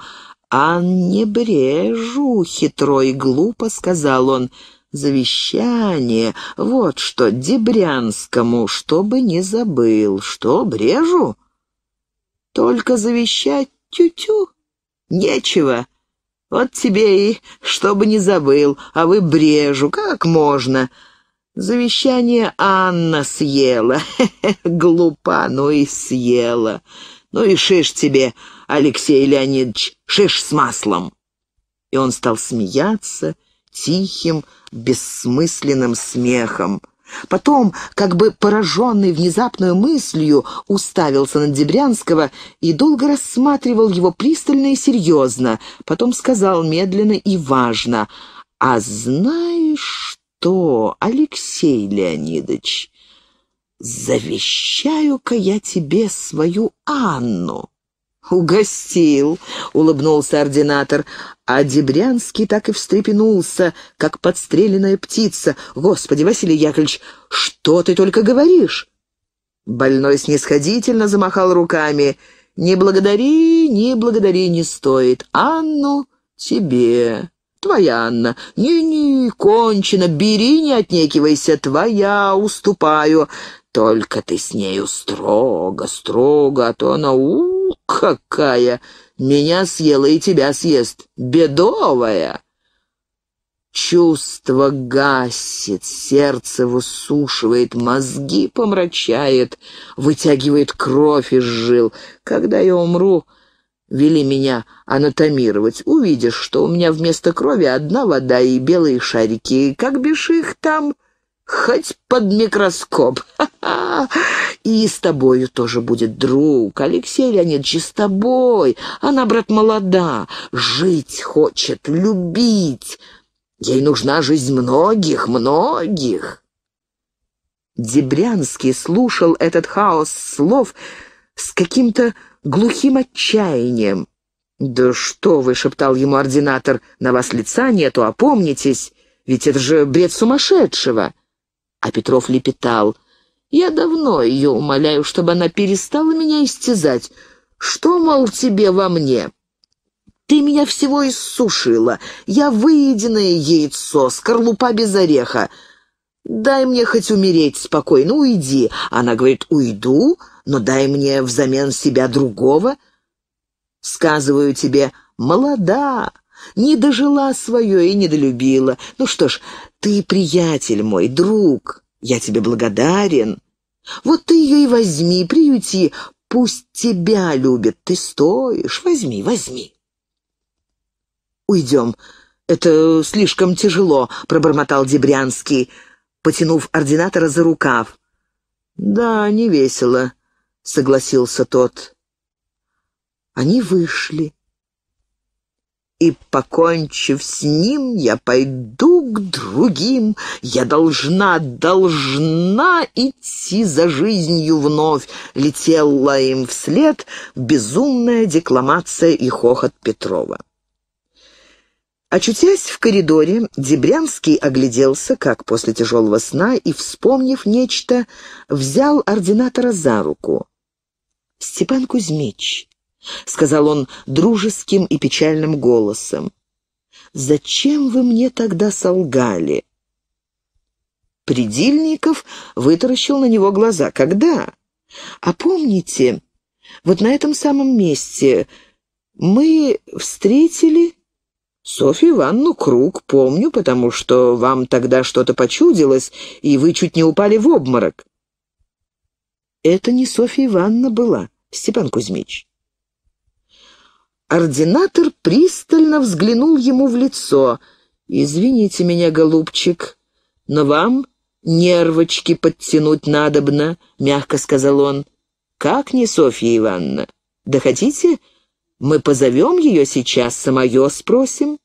«А не брежу, хитро и глупо», — сказал он. «Завещание, вот что, Дебрянскому, чтобы не забыл. Что, брежу? Только завещать тю-тю нечего. Вот тебе и, чтобы не забыл, а вы брежу, как можно. Завещание Анна съела. Глупа, ну и съела. Ну и шиш тебе, Алексей Леонидович, шиш с маслом. И он стал смеяться тихим, бессмысленным смехом. Потом, как бы пораженный внезапной мыслью, уставился на Дебрянского и долго рассматривал его пристально и серьезно. Потом сказал медленно и важно, «А знаешь что, Алексей Леонидович, завещаю-ка я тебе свою Анну». «Угостил!» — улыбнулся ординатор. А Дебрянский так и встрепенулся, как подстреленная птица. «Господи, Василий Яковлевич, что ты только говоришь?» Больной снисходительно замахал руками. «Не благодари, не благодари не стоит. Анну тебе. Твоя Анна. Не-не, кончено. Бери, не отнекивайся. Твоя, уступаю. Только ты с нею строго, строго, а то она... У -у, какая! Меня съела и тебя съест! Бедовая!» Чувство гасит, сердце высушивает, мозги помрачает, вытягивает кровь из жил. Когда я умру, вели меня анатомировать. Увидишь, что у меня вместо крови одна вода и белые шарики. Как бишь их там? хоть под микроскоп. И с тобою тоже будет друг. Алексей Леонидович, с тобой. Она, брат, молода, жить хочет, любить. Ей нужна жизнь многих, многих. Дебрянский слушал этот хаос слов с каким-то глухим отчаянием. «Да что вы!» — шептал ему ординатор. «На вас лица нету, опомнитесь, ведь это же бред сумасшедшего!» А Петров лепетал. «Я давно ее умоляю, чтобы она перестала меня истязать. Что, мол, тебе во мне?» Ты меня всего иссушила. Я выеденное яйцо, скорлупа без ореха. Дай мне хоть умереть спокойно, уйди. Она говорит, уйду, но дай мне взамен себя другого. Сказываю тебе, молода, не дожила свое и не долюбила. Ну что ж, ты, приятель мой, друг, я тебе благодарен. Вот ты ее и возьми, приюти, пусть тебя любит, ты стоишь, возьми, возьми. Уйдем, это слишком тяжело, пробормотал Дебрянский, потянув ординатора за рукав. Да, не весело, согласился тот. Они вышли и, покончив с ним, я пойду к другим. Я должна, должна идти за жизнью вновь. Летела им вслед безумная декламация и хохот Петрова. Очутясь в коридоре, Дебрянский огляделся, как после тяжелого сна, и, вспомнив нечто, взял ординатора за руку. «Степан Кузьмич, — сказал он дружеским и печальным голосом. «Зачем вы мне тогда солгали?» Придильников вытаращил на него глаза. «Когда?» «А помните, вот на этом самом месте мы встретили...» «Софью Ивановну Круг, помню, потому что вам тогда что-то почудилось, и вы чуть не упали в обморок». «Это не Софья Ивановна была, Степан Кузьмич. Ординатор пристально взглянул ему в лицо. «Извините меня, голубчик, но вам нервочки подтянуть надобно», — мягко сказал он. «Как не, Софья Ивановна? Да хотите, мы позовем ее сейчас, самое спросим?»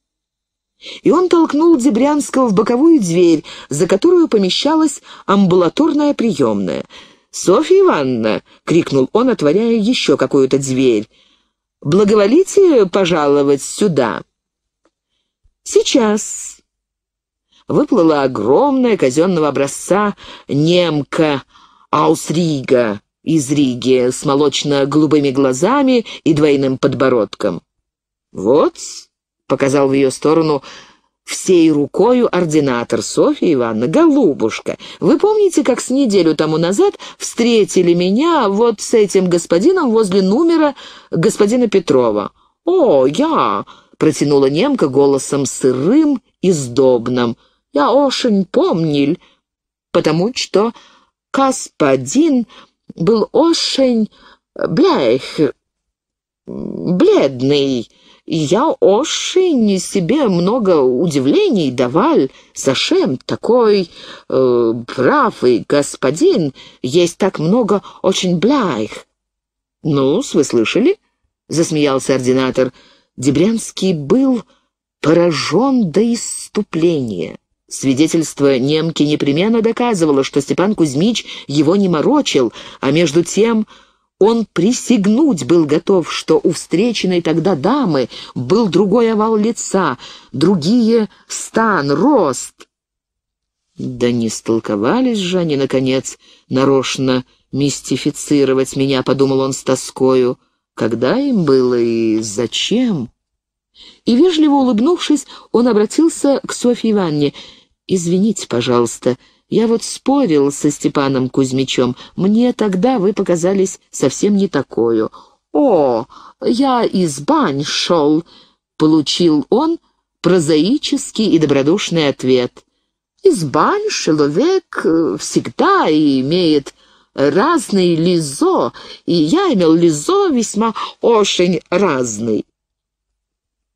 И он толкнул Дебрянского в боковую дверь, за которую помещалась амбулаторная приемная. «Софья Ивановна!» — крикнул он, отворяя еще какую-то дверь. Благоволите пожаловать сюда». «Сейчас». Выплыла огромная казенного образца немка Аусрига из Риги с молочно-голубыми глазами и двойным подбородком. «Вот», — показал в ее сторону всей рукою ординатор Софья Ивановна. «Голубушка, вы помните, как с неделю тому назад встретили меня вот с этим господином возле номера господина Петрова?» «О, я!» — протянула немка голосом сырым и сдобным. «Я очень помнил, потому что господин был очень блях, бледный» я оши не себе много удивлений даваль. Зашем такой э, правый господин? Есть так много очень блях. ну вы слышали?» — засмеялся ординатор. Дебрянский был поражен до иступления. Свидетельство немки непременно доказывало, что Степан Кузьмич его не морочил, а между тем он присягнуть был готов, что у встреченной тогда дамы был другой овал лица, другие — стан, рост. Да не столковались же они, наконец, нарочно мистифицировать меня, — подумал он с тоскою. Когда им было и зачем? И, вежливо улыбнувшись, он обратился к Софье Ивановне. «Извините, пожалуйста, — я вот спорил со Степаном Кузьмичем. Мне тогда вы показались совсем не такою. «О, я из бань шел», — получил он прозаический и добродушный ответ. «Из бань человек э, всегда имеет разный лизо, и я имел лизо весьма очень разный».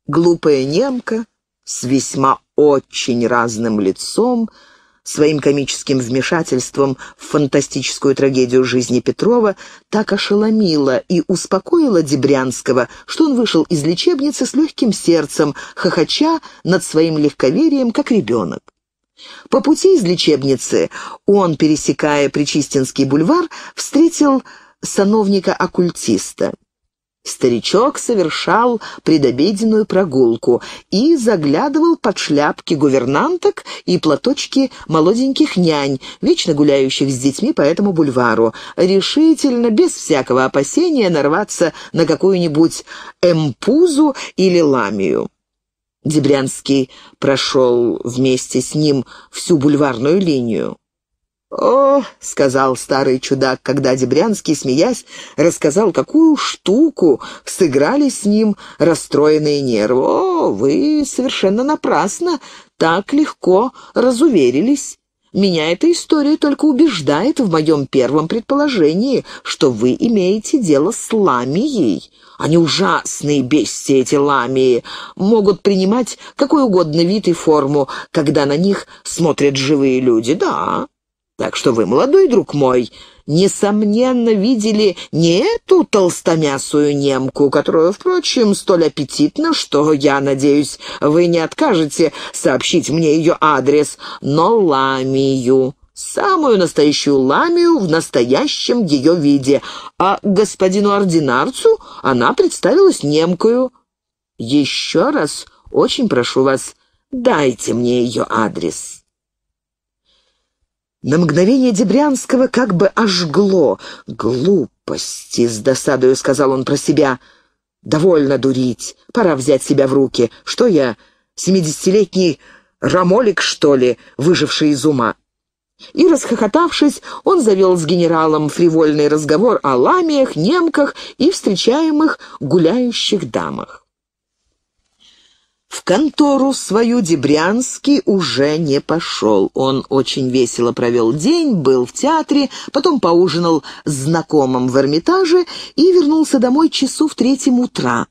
Глупая немка с весьма очень разным лицом — своим комическим вмешательством в фантастическую трагедию жизни Петрова так ошеломила и успокоила Дебрянского, что он вышел из лечебницы с легким сердцем, хохоча над своим легковерием, как ребенок. По пути из лечебницы он, пересекая Причистинский бульвар, встретил сановника-оккультиста. Старичок совершал предобеденную прогулку и заглядывал под шляпки гувернанток и платочки молоденьких нянь, вечно гуляющих с детьми по этому бульвару, решительно, без всякого опасения, нарваться на какую-нибудь эмпузу или ламию. Дебрянский прошел вместе с ним всю бульварную линию. «О!» — сказал старый чудак, когда Дебрянский, смеясь, рассказал, какую штуку сыграли с ним расстроенные нервы. «О, вы совершенно напрасно так легко разуверились. Меня эта история только убеждает в моем первом предположении, что вы имеете дело с ламией. Они ужасные бестии, эти ламии, могут принимать какой угодно вид и форму, когда на них смотрят живые люди, да». Так что вы, молодой друг мой, несомненно, видели не эту толстомясую немку, которую, впрочем, столь аппетитно, что, я надеюсь, вы не откажете сообщить мне ее адрес, но ламию, самую настоящую ламию в настоящем ее виде, а господину ординарцу она представилась немкою. Еще раз очень прошу вас, дайте мне ее адрес». На мгновение Дебрянского как бы ожгло. «Глупости!» — с досадою сказал он про себя. «Довольно дурить. Пора взять себя в руки. Что я, семидесятилетний рамолик, что ли, выживший из ума?» И, расхохотавшись, он завел с генералом фривольный разговор о ламиях, немках и встречаемых гуляющих дамах. В контору свою Дебрянский уже не пошел. Он очень весело провел день, был в театре, потом поужинал с знакомым в Эрмитаже и вернулся домой часу в третьем утра.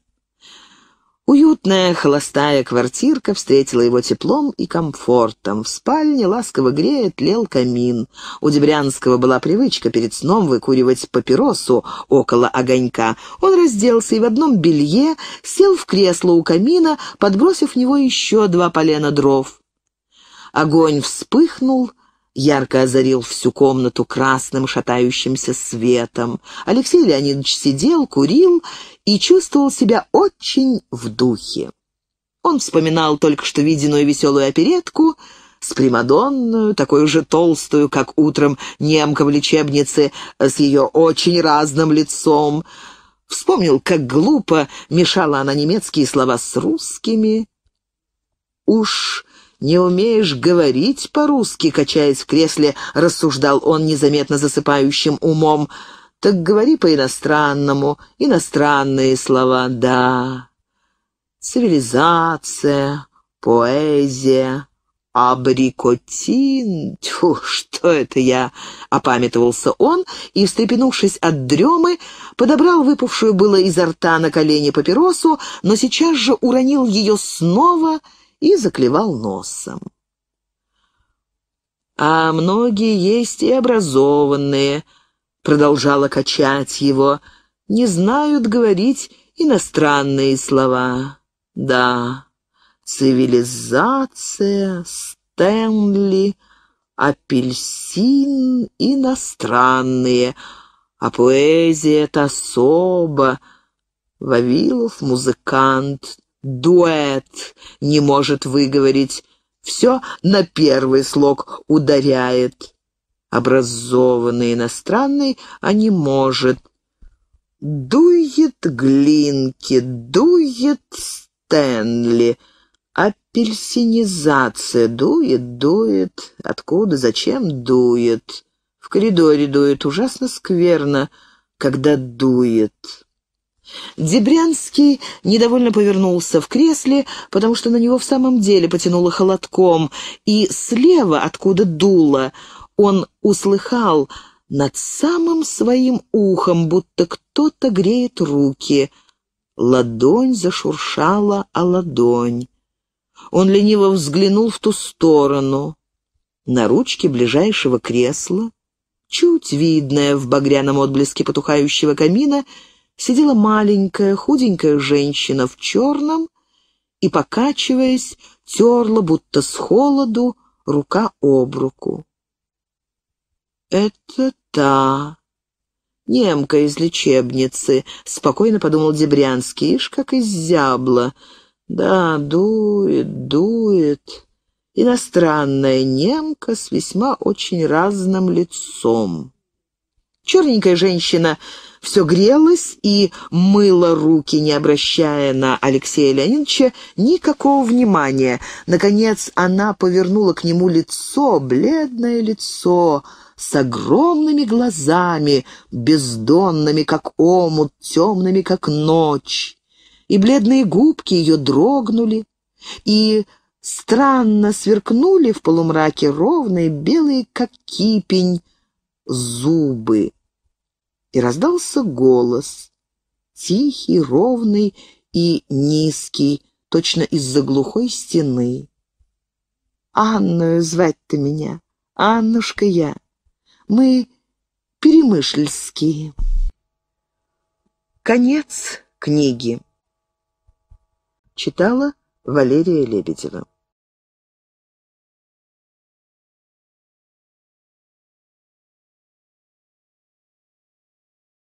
Уютная холостая квартирка встретила его теплом и комфортом. В спальне ласково греет лел камин. У Дебрянского была привычка перед сном выкуривать папиросу около огонька. Он разделся и в одном белье сел в кресло у камина, подбросив в него еще два полена дров. Огонь вспыхнул, ярко озарил всю комнату красным шатающимся светом. Алексей Леонидович сидел, курил и чувствовал себя очень в духе. Он вспоминал только что виденную веселую оперетку с Примадонную, такую же толстую, как утром немка в лечебнице, с ее очень разным лицом. Вспомнил, как глупо мешала она немецкие слова с русскими. Уж «Не умеешь говорить по-русски», — качаясь в кресле, рассуждал он незаметно засыпающим умом. «Так говори по-иностранному, иностранные слова, да. Цивилизация, поэзия, абрикотин. Тьфу, что это я?» — опамятовался он и, встрепенувшись от дремы, подобрал выпавшую было изо рта на колени папиросу, но сейчас же уронил ее снова — и заклевал носом. «А многие есть и образованные», — продолжала качать его, — «не знают говорить иностранные слова. Да, цивилизация, Стэнли, апельсин иностранные, а поэзия — это особо. Вавилов — музыкант, дуэт не может выговорить, все на первый слог ударяет. Образованный иностранный, а не может. Дует глинки, дует Стэнли, апельсинизация, дует, дует, откуда, зачем дует. В коридоре дует, ужасно скверно, когда дует. Дебрянский недовольно повернулся в кресле, потому что на него в самом деле потянуло холодком, и слева, откуда дуло, он услыхал над самым своим ухом, будто кто-то греет руки. Ладонь зашуршала о ладонь. Он лениво взглянул в ту сторону. На ручке ближайшего кресла, чуть видное в багряном отблеске потухающего камина, сидела маленькая, худенькая женщина в черном и, покачиваясь, терла, будто с холоду, рука об руку. «Это та немка из лечебницы», — спокойно подумал Дебрянский, «ишь, как изябла. Да, дует, дует. Иностранная немка с весьма очень разным лицом». Черненькая женщина — все грелась и мыла руки, не обращая на Алексея Леонидовича никакого внимания. Наконец она повернула к нему лицо, бледное лицо, с огромными глазами, бездонными, как омут, темными, как ночь. И бледные губки ее дрогнули, и странно сверкнули в полумраке ровные, белые, как кипень, зубы и раздался голос, тихий, ровный и низкий, точно из-за глухой стены. «Анную звать ты меня, Аннушка я, мы перемышльские». Конец книги. Читала Валерия Лебедева.